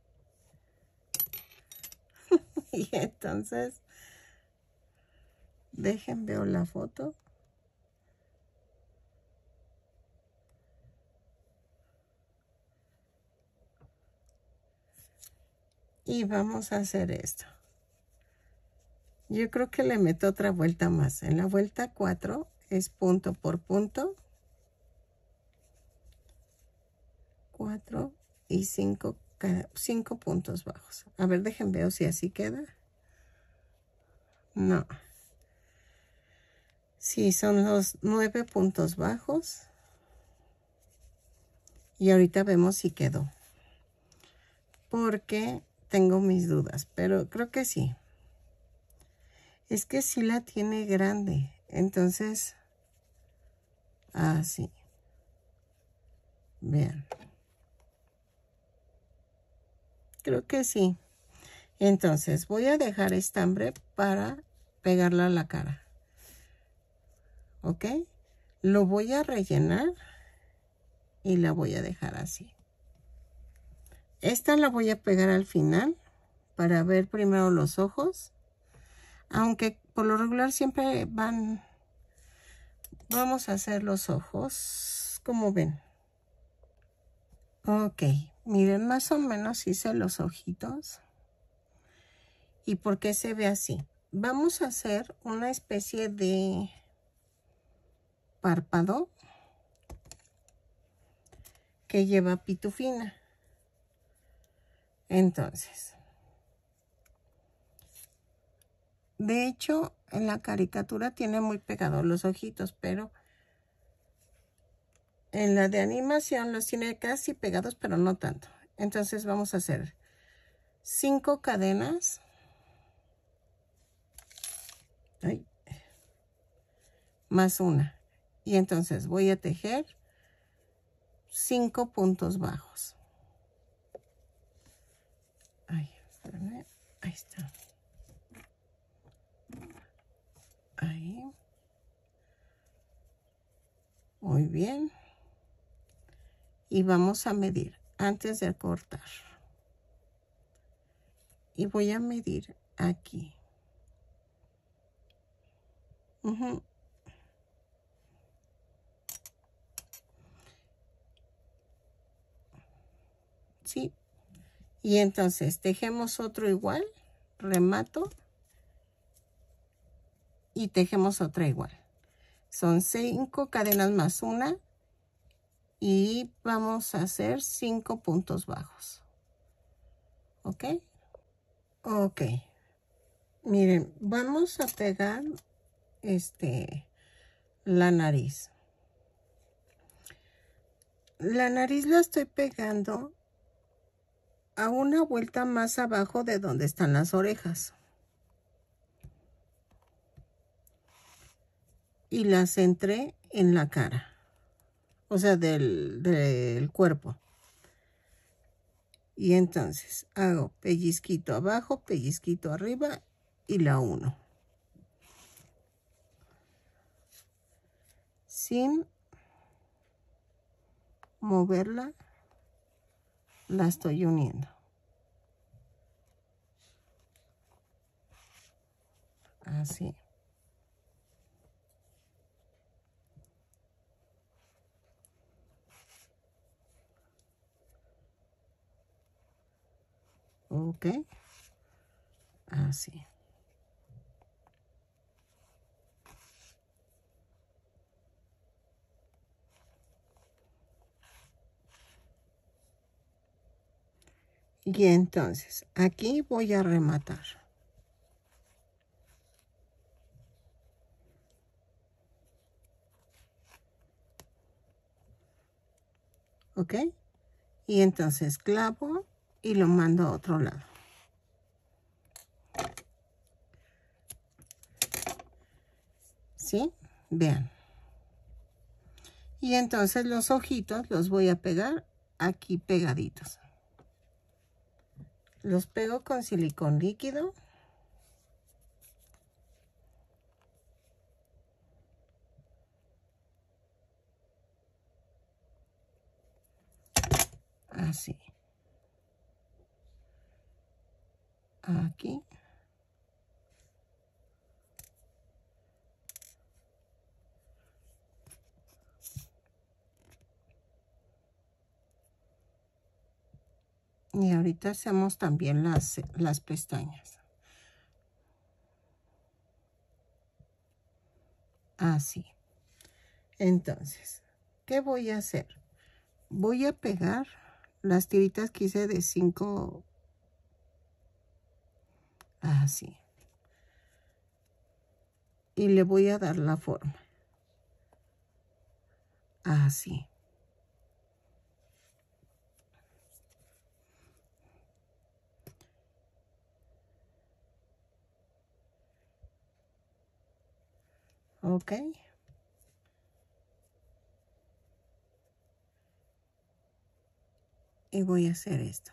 y entonces dejen veo la foto Y vamos a hacer esto. Yo creo que le meto otra vuelta más. En la vuelta 4 es punto por punto. 4 y 5, puntos bajos. A ver, déjenme ver si así queda. No. Sí, son los 9 puntos bajos. Y ahorita vemos si quedó. Porque tengo mis dudas, pero creo que sí. Es que sí la tiene grande. Entonces, así. Ah, Vean. Creo que sí. Entonces, voy a dejar estambre para pegarla a la cara. ¿Ok? Lo voy a rellenar y la voy a dejar así. Esta la voy a pegar al final para ver primero los ojos. Aunque por lo regular siempre van... Vamos a hacer los ojos, como ven. Ok, miren, más o menos hice los ojitos. ¿Y por qué se ve así? Vamos a hacer una especie de párpado que lleva pitufina. Entonces, de hecho, en la caricatura tiene muy pegados los ojitos, pero en la de animación los tiene casi pegados, pero no tanto. Entonces vamos a hacer cinco cadenas. más una. Y entonces voy a tejer cinco puntos bajos. ahí está. Ahí. Muy bien. Y vamos a medir antes de cortar. Y voy a medir aquí. Sí, y entonces tejemos otro igual remato y tejemos otra igual son cinco cadenas más una y vamos a hacer cinco puntos bajos ok ok miren vamos a pegar este la nariz la nariz la estoy pegando a una vuelta más abajo de donde están las orejas. Y las entré en la cara, o sea, del, del cuerpo. Y entonces hago pellizquito abajo, pellizquito arriba y la uno. Sin moverla la estoy uniendo. Así. Ok. Así. y entonces aquí voy a rematar ok y entonces clavo y lo mando a otro lado ¿Sí? vean y entonces los ojitos los voy a pegar aquí pegaditos los pego con silicón líquido. Así. Aquí. y ahorita hacemos también las, las pestañas así entonces ¿qué voy a hacer? voy a pegar las tiritas que hice de 5 así y le voy a dar la forma así ok y voy a hacer esto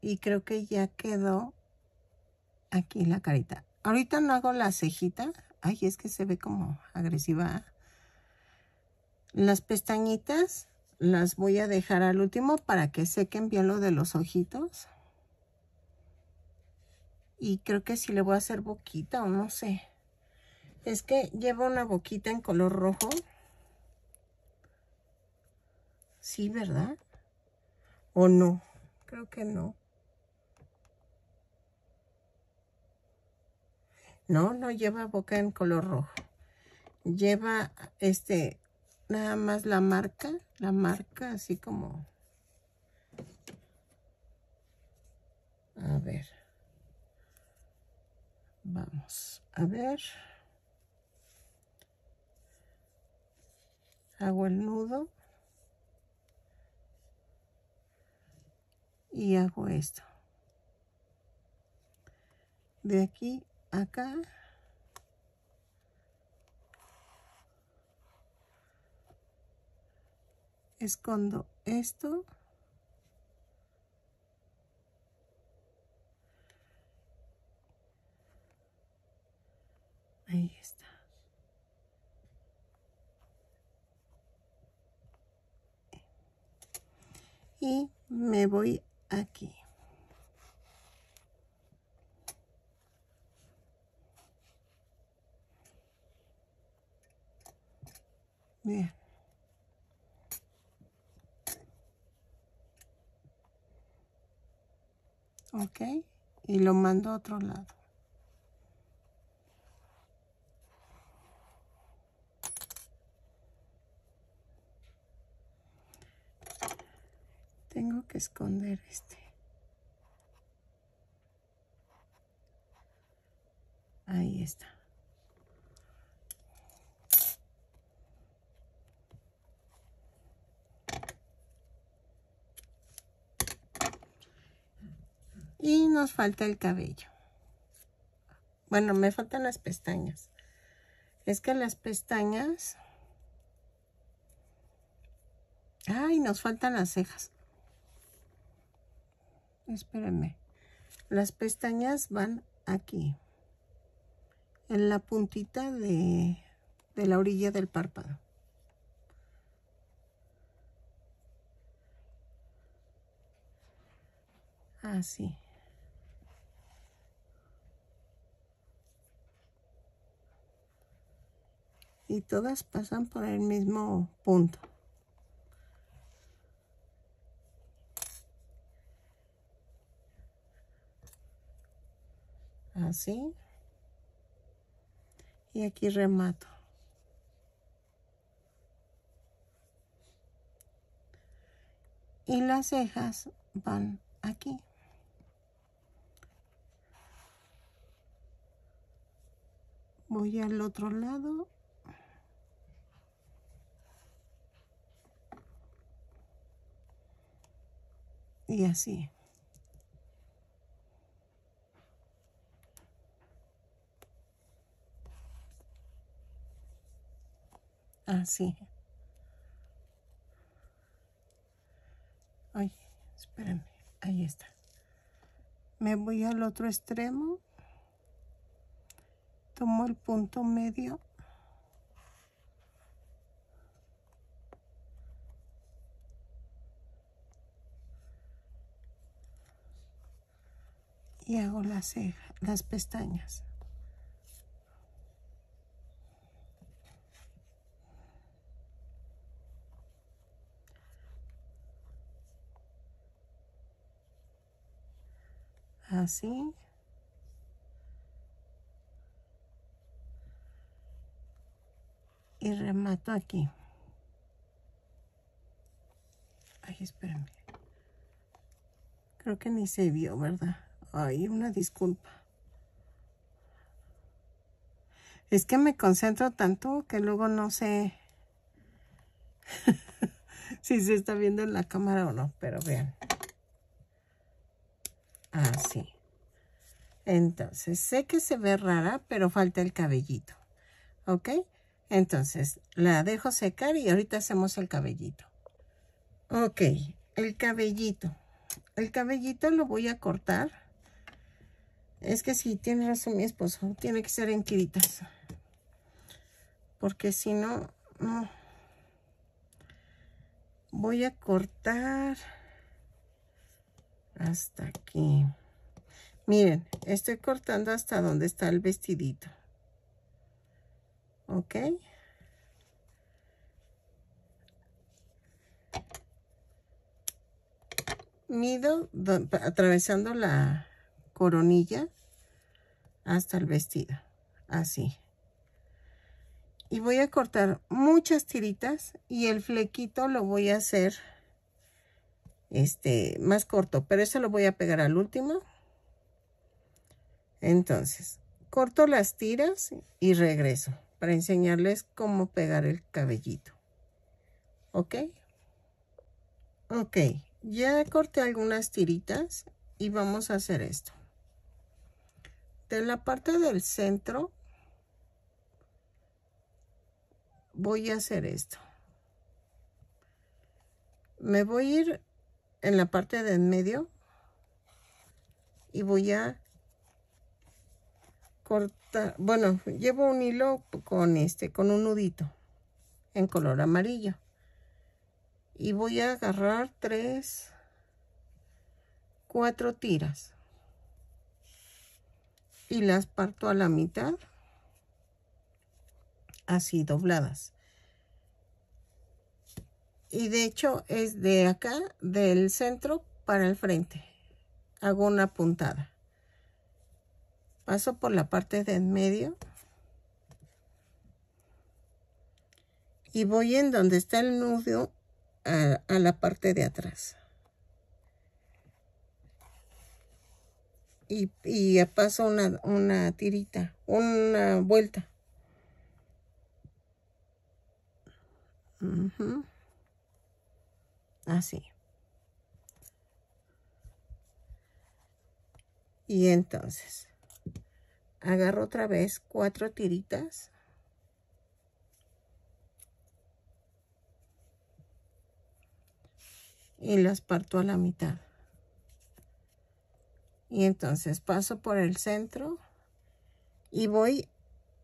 y creo que ya quedó aquí la carita ahorita no hago la cejita ay es que se ve como agresiva las pestañitas las voy a dejar al último para que sequen bien lo de los ojitos y creo que si le voy a hacer boquita o no sé. Es que lleva una boquita en color rojo. Sí, ¿verdad? ¿O no? Creo que no. No, no lleva boca en color rojo. Lleva, este, nada más la marca, la marca así como... A ver. Vamos a ver. Hago el nudo. Y hago esto. De aquí acá. Escondo esto. Ahí está. Y me voy aquí. Bien. Ok. Y lo mando a otro lado. que esconder este. Ahí está. Y nos falta el cabello. Bueno, me faltan las pestañas. Es que las pestañas... Ay, nos faltan las cejas espérenme. Las pestañas van aquí, en la puntita de, de la orilla del párpado. Así. Y todas pasan por el mismo punto. así y aquí remato y las cejas van aquí voy al otro lado y así así. Ah, Ay, espérame, ahí está. Me voy al otro extremo. Tomo el punto medio. Y hago las cejas, las pestañas. así y remato aquí ay espérenme. creo que ni se vio verdad ay una disculpa es que me concentro tanto que luego no sé si se está viendo en la cámara o no pero vean Así. Ah, Entonces, sé que se ve rara, pero falta el cabellito. ¿Ok? Entonces, la dejo secar y ahorita hacemos el cabellito. Ok, el cabellito. El cabellito lo voy a cortar. Es que si tiene razón mi esposo. Tiene que ser en tiritas. Porque si no, no. Voy a cortar hasta aquí. Miren, estoy cortando hasta donde está el vestidito. ¿Ok? Mido atravesando la coronilla hasta el vestido. Así. Y voy a cortar muchas tiritas y el flequito lo voy a hacer este, más corto, pero eso lo voy a pegar al último. Entonces, corto las tiras y regreso para enseñarles cómo pegar el cabellito. ¿Ok? Ok, ya corté algunas tiritas y vamos a hacer esto. De la parte del centro voy a hacer esto. Me voy a ir en la parte de en medio y voy a cortar bueno llevo un hilo con este con un nudito en color amarillo y voy a agarrar tres cuatro tiras y las parto a la mitad así dobladas y de hecho es de acá del centro para el frente hago una puntada paso por la parte de en medio y voy en donde está el nudo a, la parte de atrás y, paso una, una tirita una vuelta Así. Ah, y entonces, agarro otra vez cuatro tiritas. Y las parto a la mitad. Y entonces paso por el centro y voy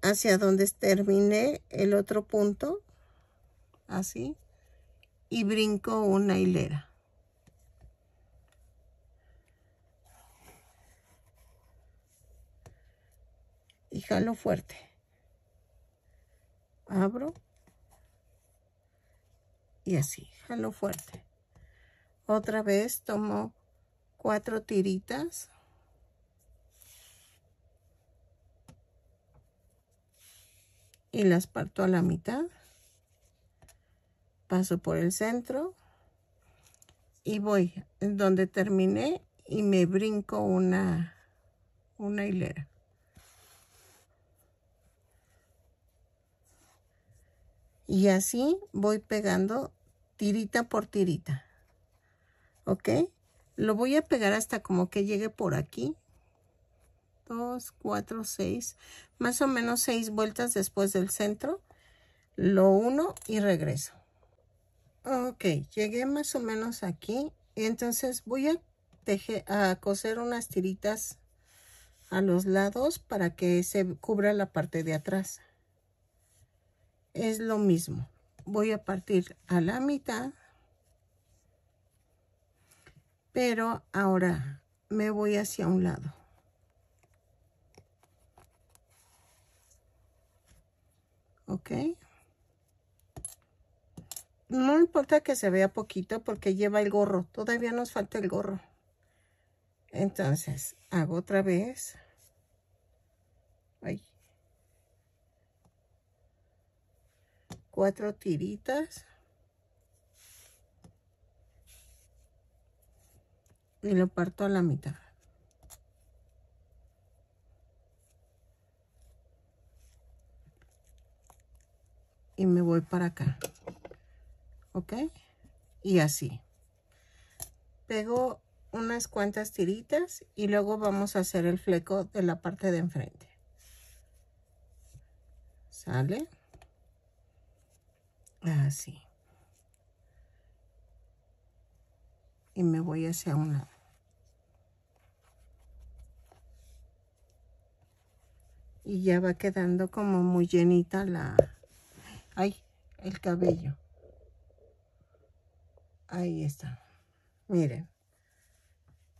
hacia donde terminé el otro punto. Así y brinco una hilera. Y jalo fuerte. Abro. Y así, jalo fuerte. Otra vez tomo cuatro tiritas. Y las parto a la mitad paso por el centro y voy donde terminé y me brinco una, una hilera. Y así voy pegando tirita por tirita. ¿Ok? Lo voy a pegar hasta como que llegue por aquí. Dos, cuatro, seis. Más o menos seis vueltas después del centro. Lo uno y regreso. Ok, llegué más o menos aquí. entonces voy a, a coser unas tiritas a los lados para que se cubra la parte de atrás. Es lo mismo. Voy a partir a la mitad. Pero ahora me voy hacia un lado. ¿Ok? no importa que se vea poquito porque lleva el gorro. Todavía nos falta el gorro. Entonces, hago otra vez. Cuatro tiritas. Y lo parto a la mitad. Y me voy para acá ok y así pego unas cuantas tiritas y luego vamos a hacer el fleco de la parte de enfrente sale así y me voy hacia un lado y ya va quedando como muy llenita la ay el cabello Ahí está. Miren.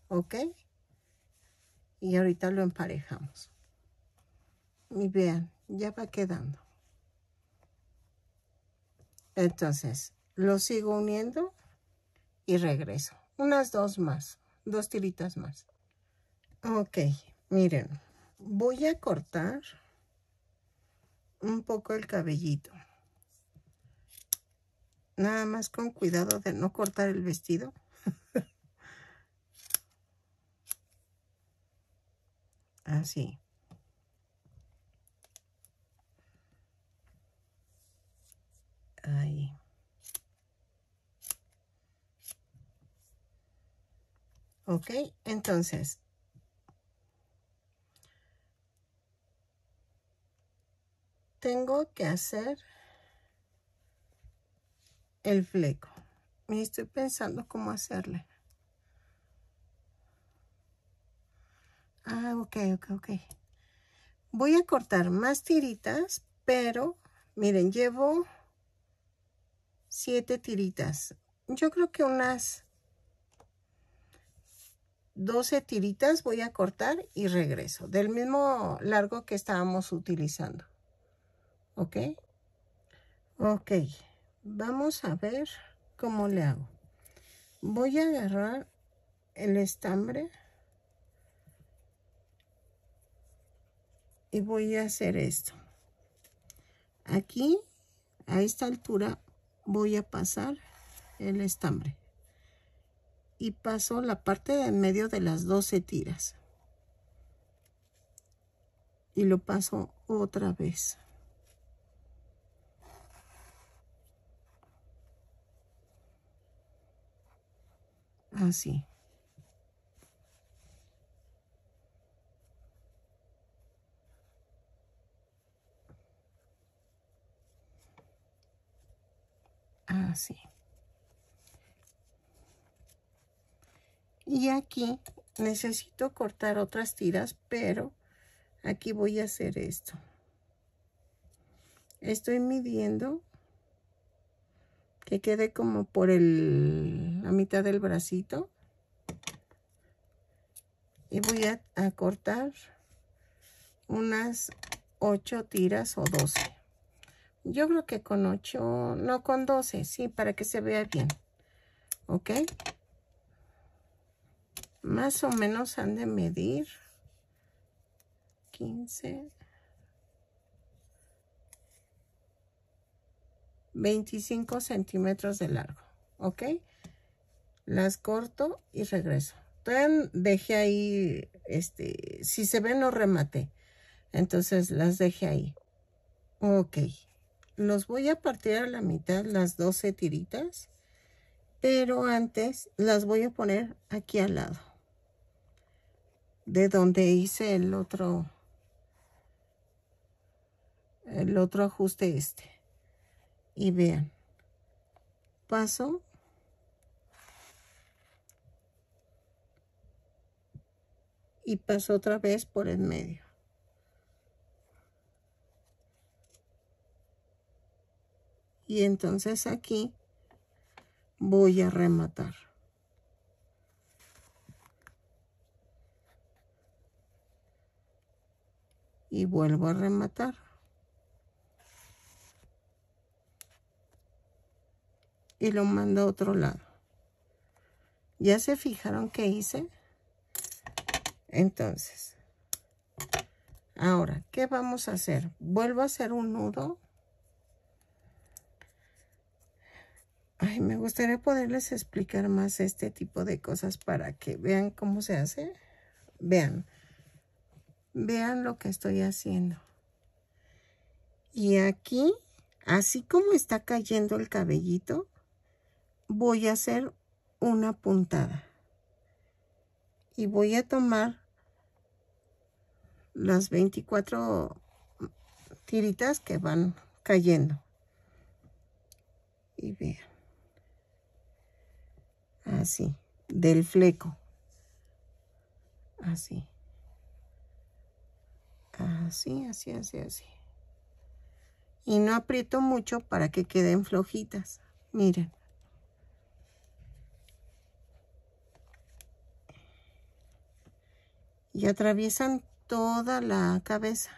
¿Ok? Y ahorita lo emparejamos. Y vean, ya va quedando. Entonces, lo sigo uniendo y regreso. Unas dos más, dos tiritas más. Ok, miren, voy a cortar un poco el cabellito. Nada más con cuidado de no cortar el vestido. Así. Ahí. Ok, entonces. Tengo que hacer el fleco. Me estoy pensando cómo hacerle. Ah, ok, ok, ok. Voy a cortar más tiritas, pero miren, llevo siete tiritas. Yo creo que unas 12 tiritas voy a cortar y regreso. Del mismo largo que estábamos utilizando. ¿Ok? Ok vamos a ver cómo le hago voy a agarrar el estambre y voy a hacer esto aquí a esta altura voy a pasar el estambre y paso la parte de en medio de las 12 tiras y lo paso otra vez así. Ah, así. Ah, y aquí necesito cortar otras tiras, pero aquí voy a hacer esto. Estoy midiendo que quede como por la mitad del bracito. Y voy a, cortar unas 8 tiras o 12. Yo creo que con 8, no con 12, sí, para que se vea bien. ¿Ok? Más o menos han de medir 15, 25 centímetros de largo, ¿ok? Las corto y regreso. Entonces dejé ahí, este, si se ven no remate entonces las dejé ahí. Ok, los voy a partir a la mitad, las 12 tiritas, pero antes las voy a poner aquí al lado, de donde hice el otro, el otro ajuste este y vean paso y paso otra vez por el medio y entonces aquí voy a rematar y vuelvo a rematar y lo mando a otro lado. ¿Ya se fijaron qué hice? Entonces, ahora, ¿qué vamos a hacer? Vuelvo a hacer un nudo. Ay, me gustaría poderles explicar más este tipo de cosas para que vean cómo se hace. Vean. Vean lo que estoy haciendo. Y aquí, así como está cayendo el cabellito, voy a hacer una puntada y voy a tomar las 24 tiritas que van cayendo y vean así del fleco así así así así así y no aprieto mucho para que queden flojitas miren y atraviesan toda la cabeza.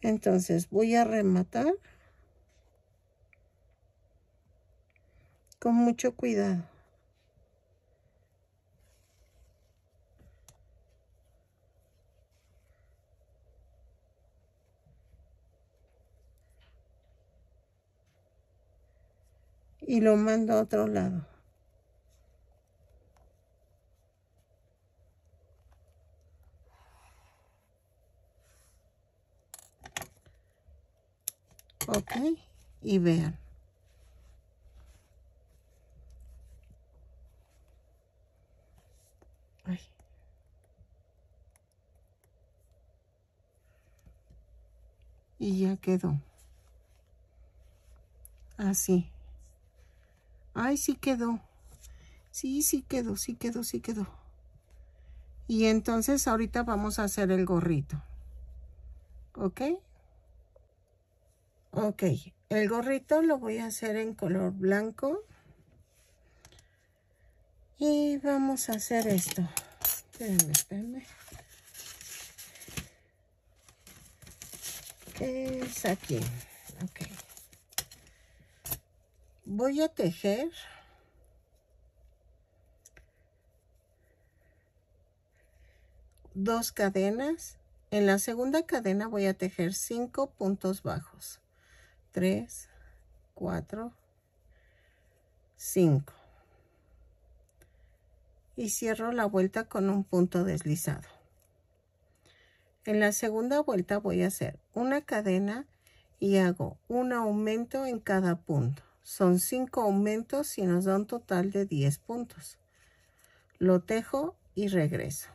Entonces voy a rematar con mucho cuidado. Y lo mando a otro lado. ok y vean y ya quedó así ay sí quedó sí sí quedó sí quedó sí quedó y entonces ahorita vamos a hacer el gorrito ok Ok, el gorrito lo voy a hacer en color blanco. Y vamos a hacer esto. Espérenme, espérenme. Es aquí. Ok. Voy a tejer. dos cadenas. En la segunda cadena voy a tejer cinco puntos bajos. 3, 4, 5. Y cierro la vuelta con un punto deslizado. En la segunda vuelta voy a hacer una cadena y hago un aumento en cada punto. Son 5 aumentos y nos da un total de 10 puntos. Lo tejo y regreso.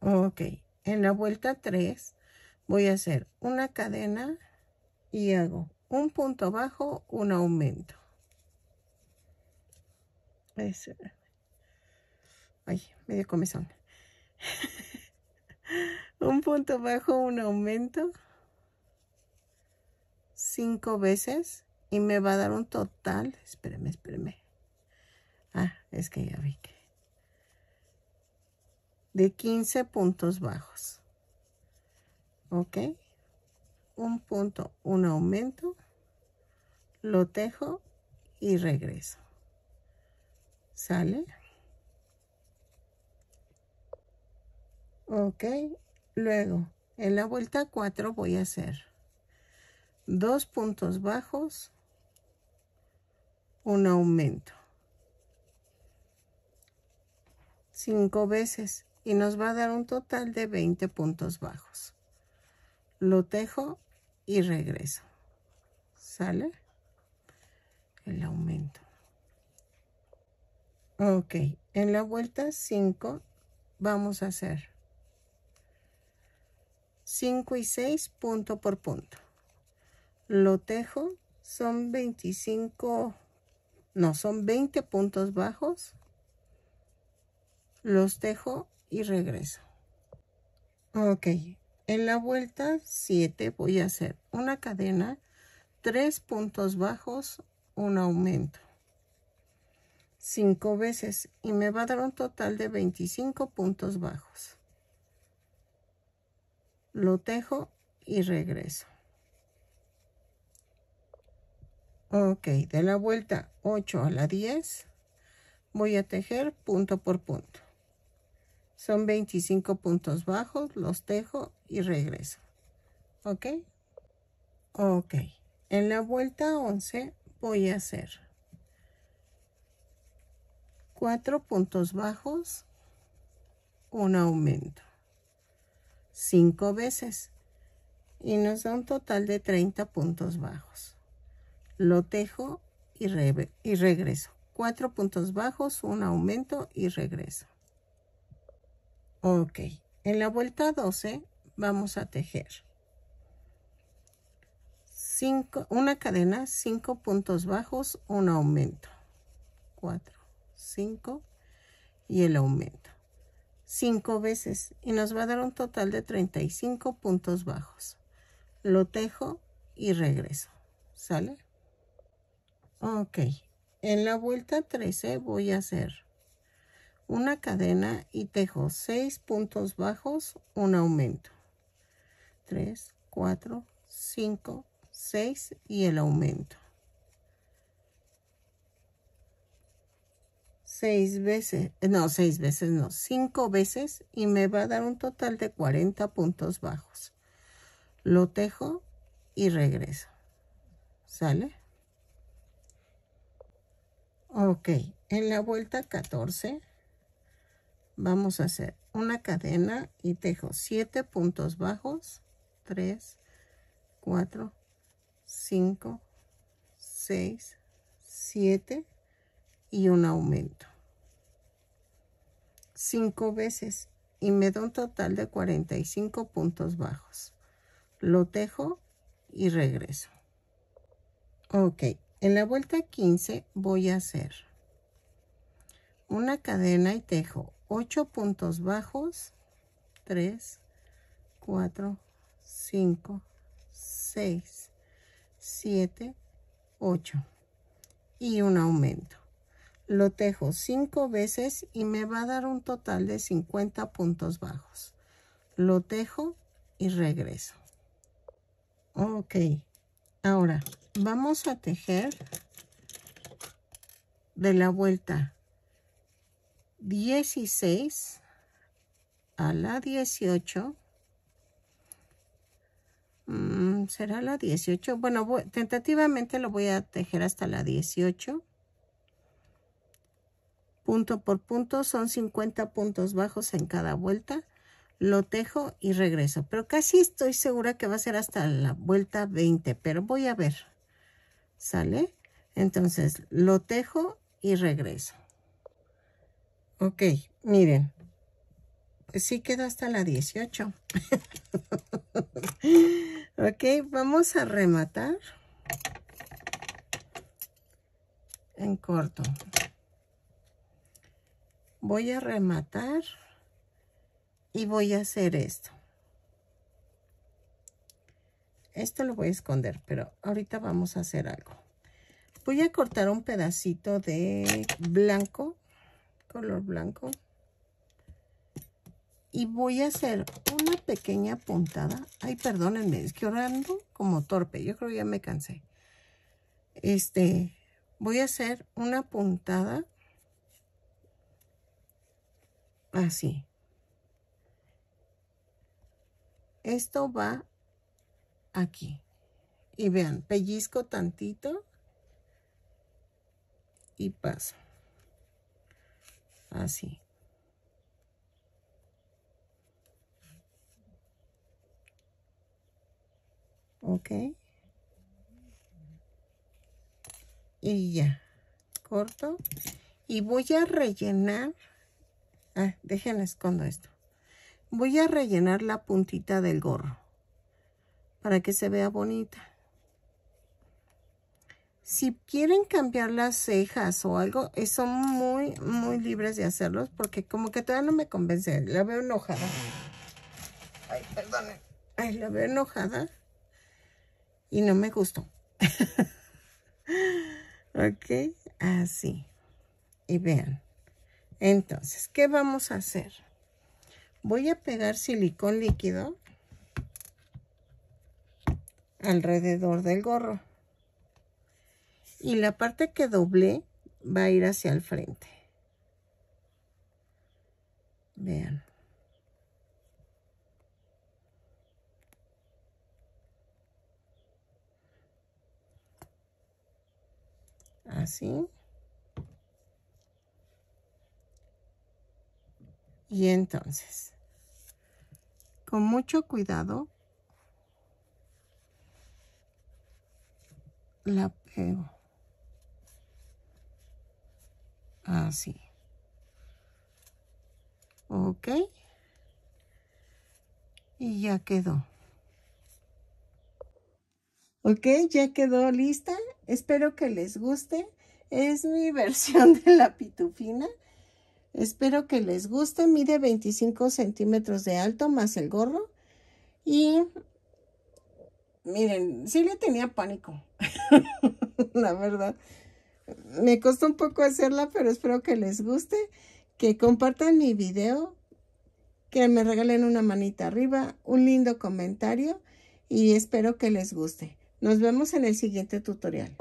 Ok, en la vuelta 3 voy a hacer una cadena y hago un punto bajo un aumento ay medio comezón un punto bajo un aumento cinco veces y me va a dar un total espérame espérame ah es que ya vi que de 15 puntos bajos ok un punto un aumento lo tejo y regreso sale ok luego en la vuelta 4 voy a hacer dos puntos bajos un aumento cinco veces y nos va a dar un total de 20 puntos bajos lo tejo y regreso. ¿Sale? El aumento. Ok, en la vuelta 5 vamos a hacer 5 y 6 punto por punto. Lo tejo, son 25, no, son 20 puntos bajos. Los tejo y regreso. Ok, en la vuelta 7 voy a hacer una cadena, 3 puntos bajos, un aumento. 5 veces y me va a dar un total de 25 puntos bajos. Lo tejo y regreso. Ok, de la vuelta 8 a la 10 voy a tejer punto por punto. Son 25 puntos bajos, los tejo y regreso. ¿Ok? Ok. En la vuelta 11 voy a hacer 4 puntos bajos, un aumento. 5 veces. Y nos da un total de 30 puntos bajos. Lo tejo y, y regreso. 4 puntos bajos, un aumento y regreso. Ok, en la vuelta 12 vamos a tejer cinco, una cadena, 5 puntos bajos, un aumento. 4, 5 y el aumento. 5 veces y nos va a dar un total de 35 puntos bajos. Lo tejo y regreso. ¿Sale? Ok. En la vuelta 13 voy a hacer una cadena y tejo 6 puntos bajos, un aumento. 3, 4, 5, 6 y el aumento. 6 veces, no, 6 veces no, 5 veces y me va a dar un total de 40 puntos bajos. Lo tejo y regreso. ¿Sale? Ok, en la vuelta 14 vamos a hacer una cadena y tejo 7 puntos bajos 3 4 5 6 7 y un aumento 5 veces y me da un total de 45 puntos bajos lo tejo y regreso ok en la vuelta 15 voy a hacer una cadena y tejo 8 puntos bajos 3 4 5 6 7 8 y un aumento lo tejo 5 veces y me va a dar un total de 50 puntos bajos lo tejo y regreso ok ahora vamos a tejer de la vuelta 16 a la 18. Mm, ¿Será la 18? Bueno, tentativamente lo voy a tejer hasta la 18. Punto por punto, son 50 puntos bajos en cada vuelta. Lo tejo y regreso. Pero casi estoy segura que va a ser hasta la vuelta 20, pero voy a ver. ¿Sale? Entonces, lo tejo y regreso. Ok, miren. si pues sí quedó hasta la 18. ok, vamos a rematar. En corto. Voy a rematar. Y voy a hacer esto. Esto lo voy a esconder, pero ahorita vamos a hacer algo. Voy a cortar un pedacito de blanco color blanco. Y voy a hacer una pequeña puntada. Ay, perdónenme, es que orando como torpe. Yo creo que ya me cansé. Este, voy a hacer una puntada así. Esto va aquí. Y vean, pellizco tantito y paso. Así. Ok. Y ya. Corto. Y voy a rellenar. Ah, déjenme escondo esto. Voy a rellenar la puntita del gorro. Para que se vea bonita si quieren cambiar las cejas o algo, eh, son muy, muy libres de hacerlos porque como que todavía no me convence. La veo enojada. Ay, perdón. Eh. Ay, la veo enojada. Y no me gustó. ok, así. Y vean. Entonces, ¿qué vamos a hacer? Voy a pegar silicón líquido alrededor del gorro y la parte que doblé va a ir hacia el frente. Vean. Así. Y entonces, con mucho cuidado, la pego. Así. Ah, ok. Y ya quedó. Ok, ya quedó lista. Espero que les guste. Es mi versión de la pitufina. Espero que les guste. Mide 25 centímetros de alto más el gorro. Y miren, sí le tenía pánico. la verdad me costó un poco hacerla, pero espero que les guste, que compartan mi video, que me regalen una manita arriba, un lindo comentario y espero que les guste. Nos vemos en el siguiente tutorial.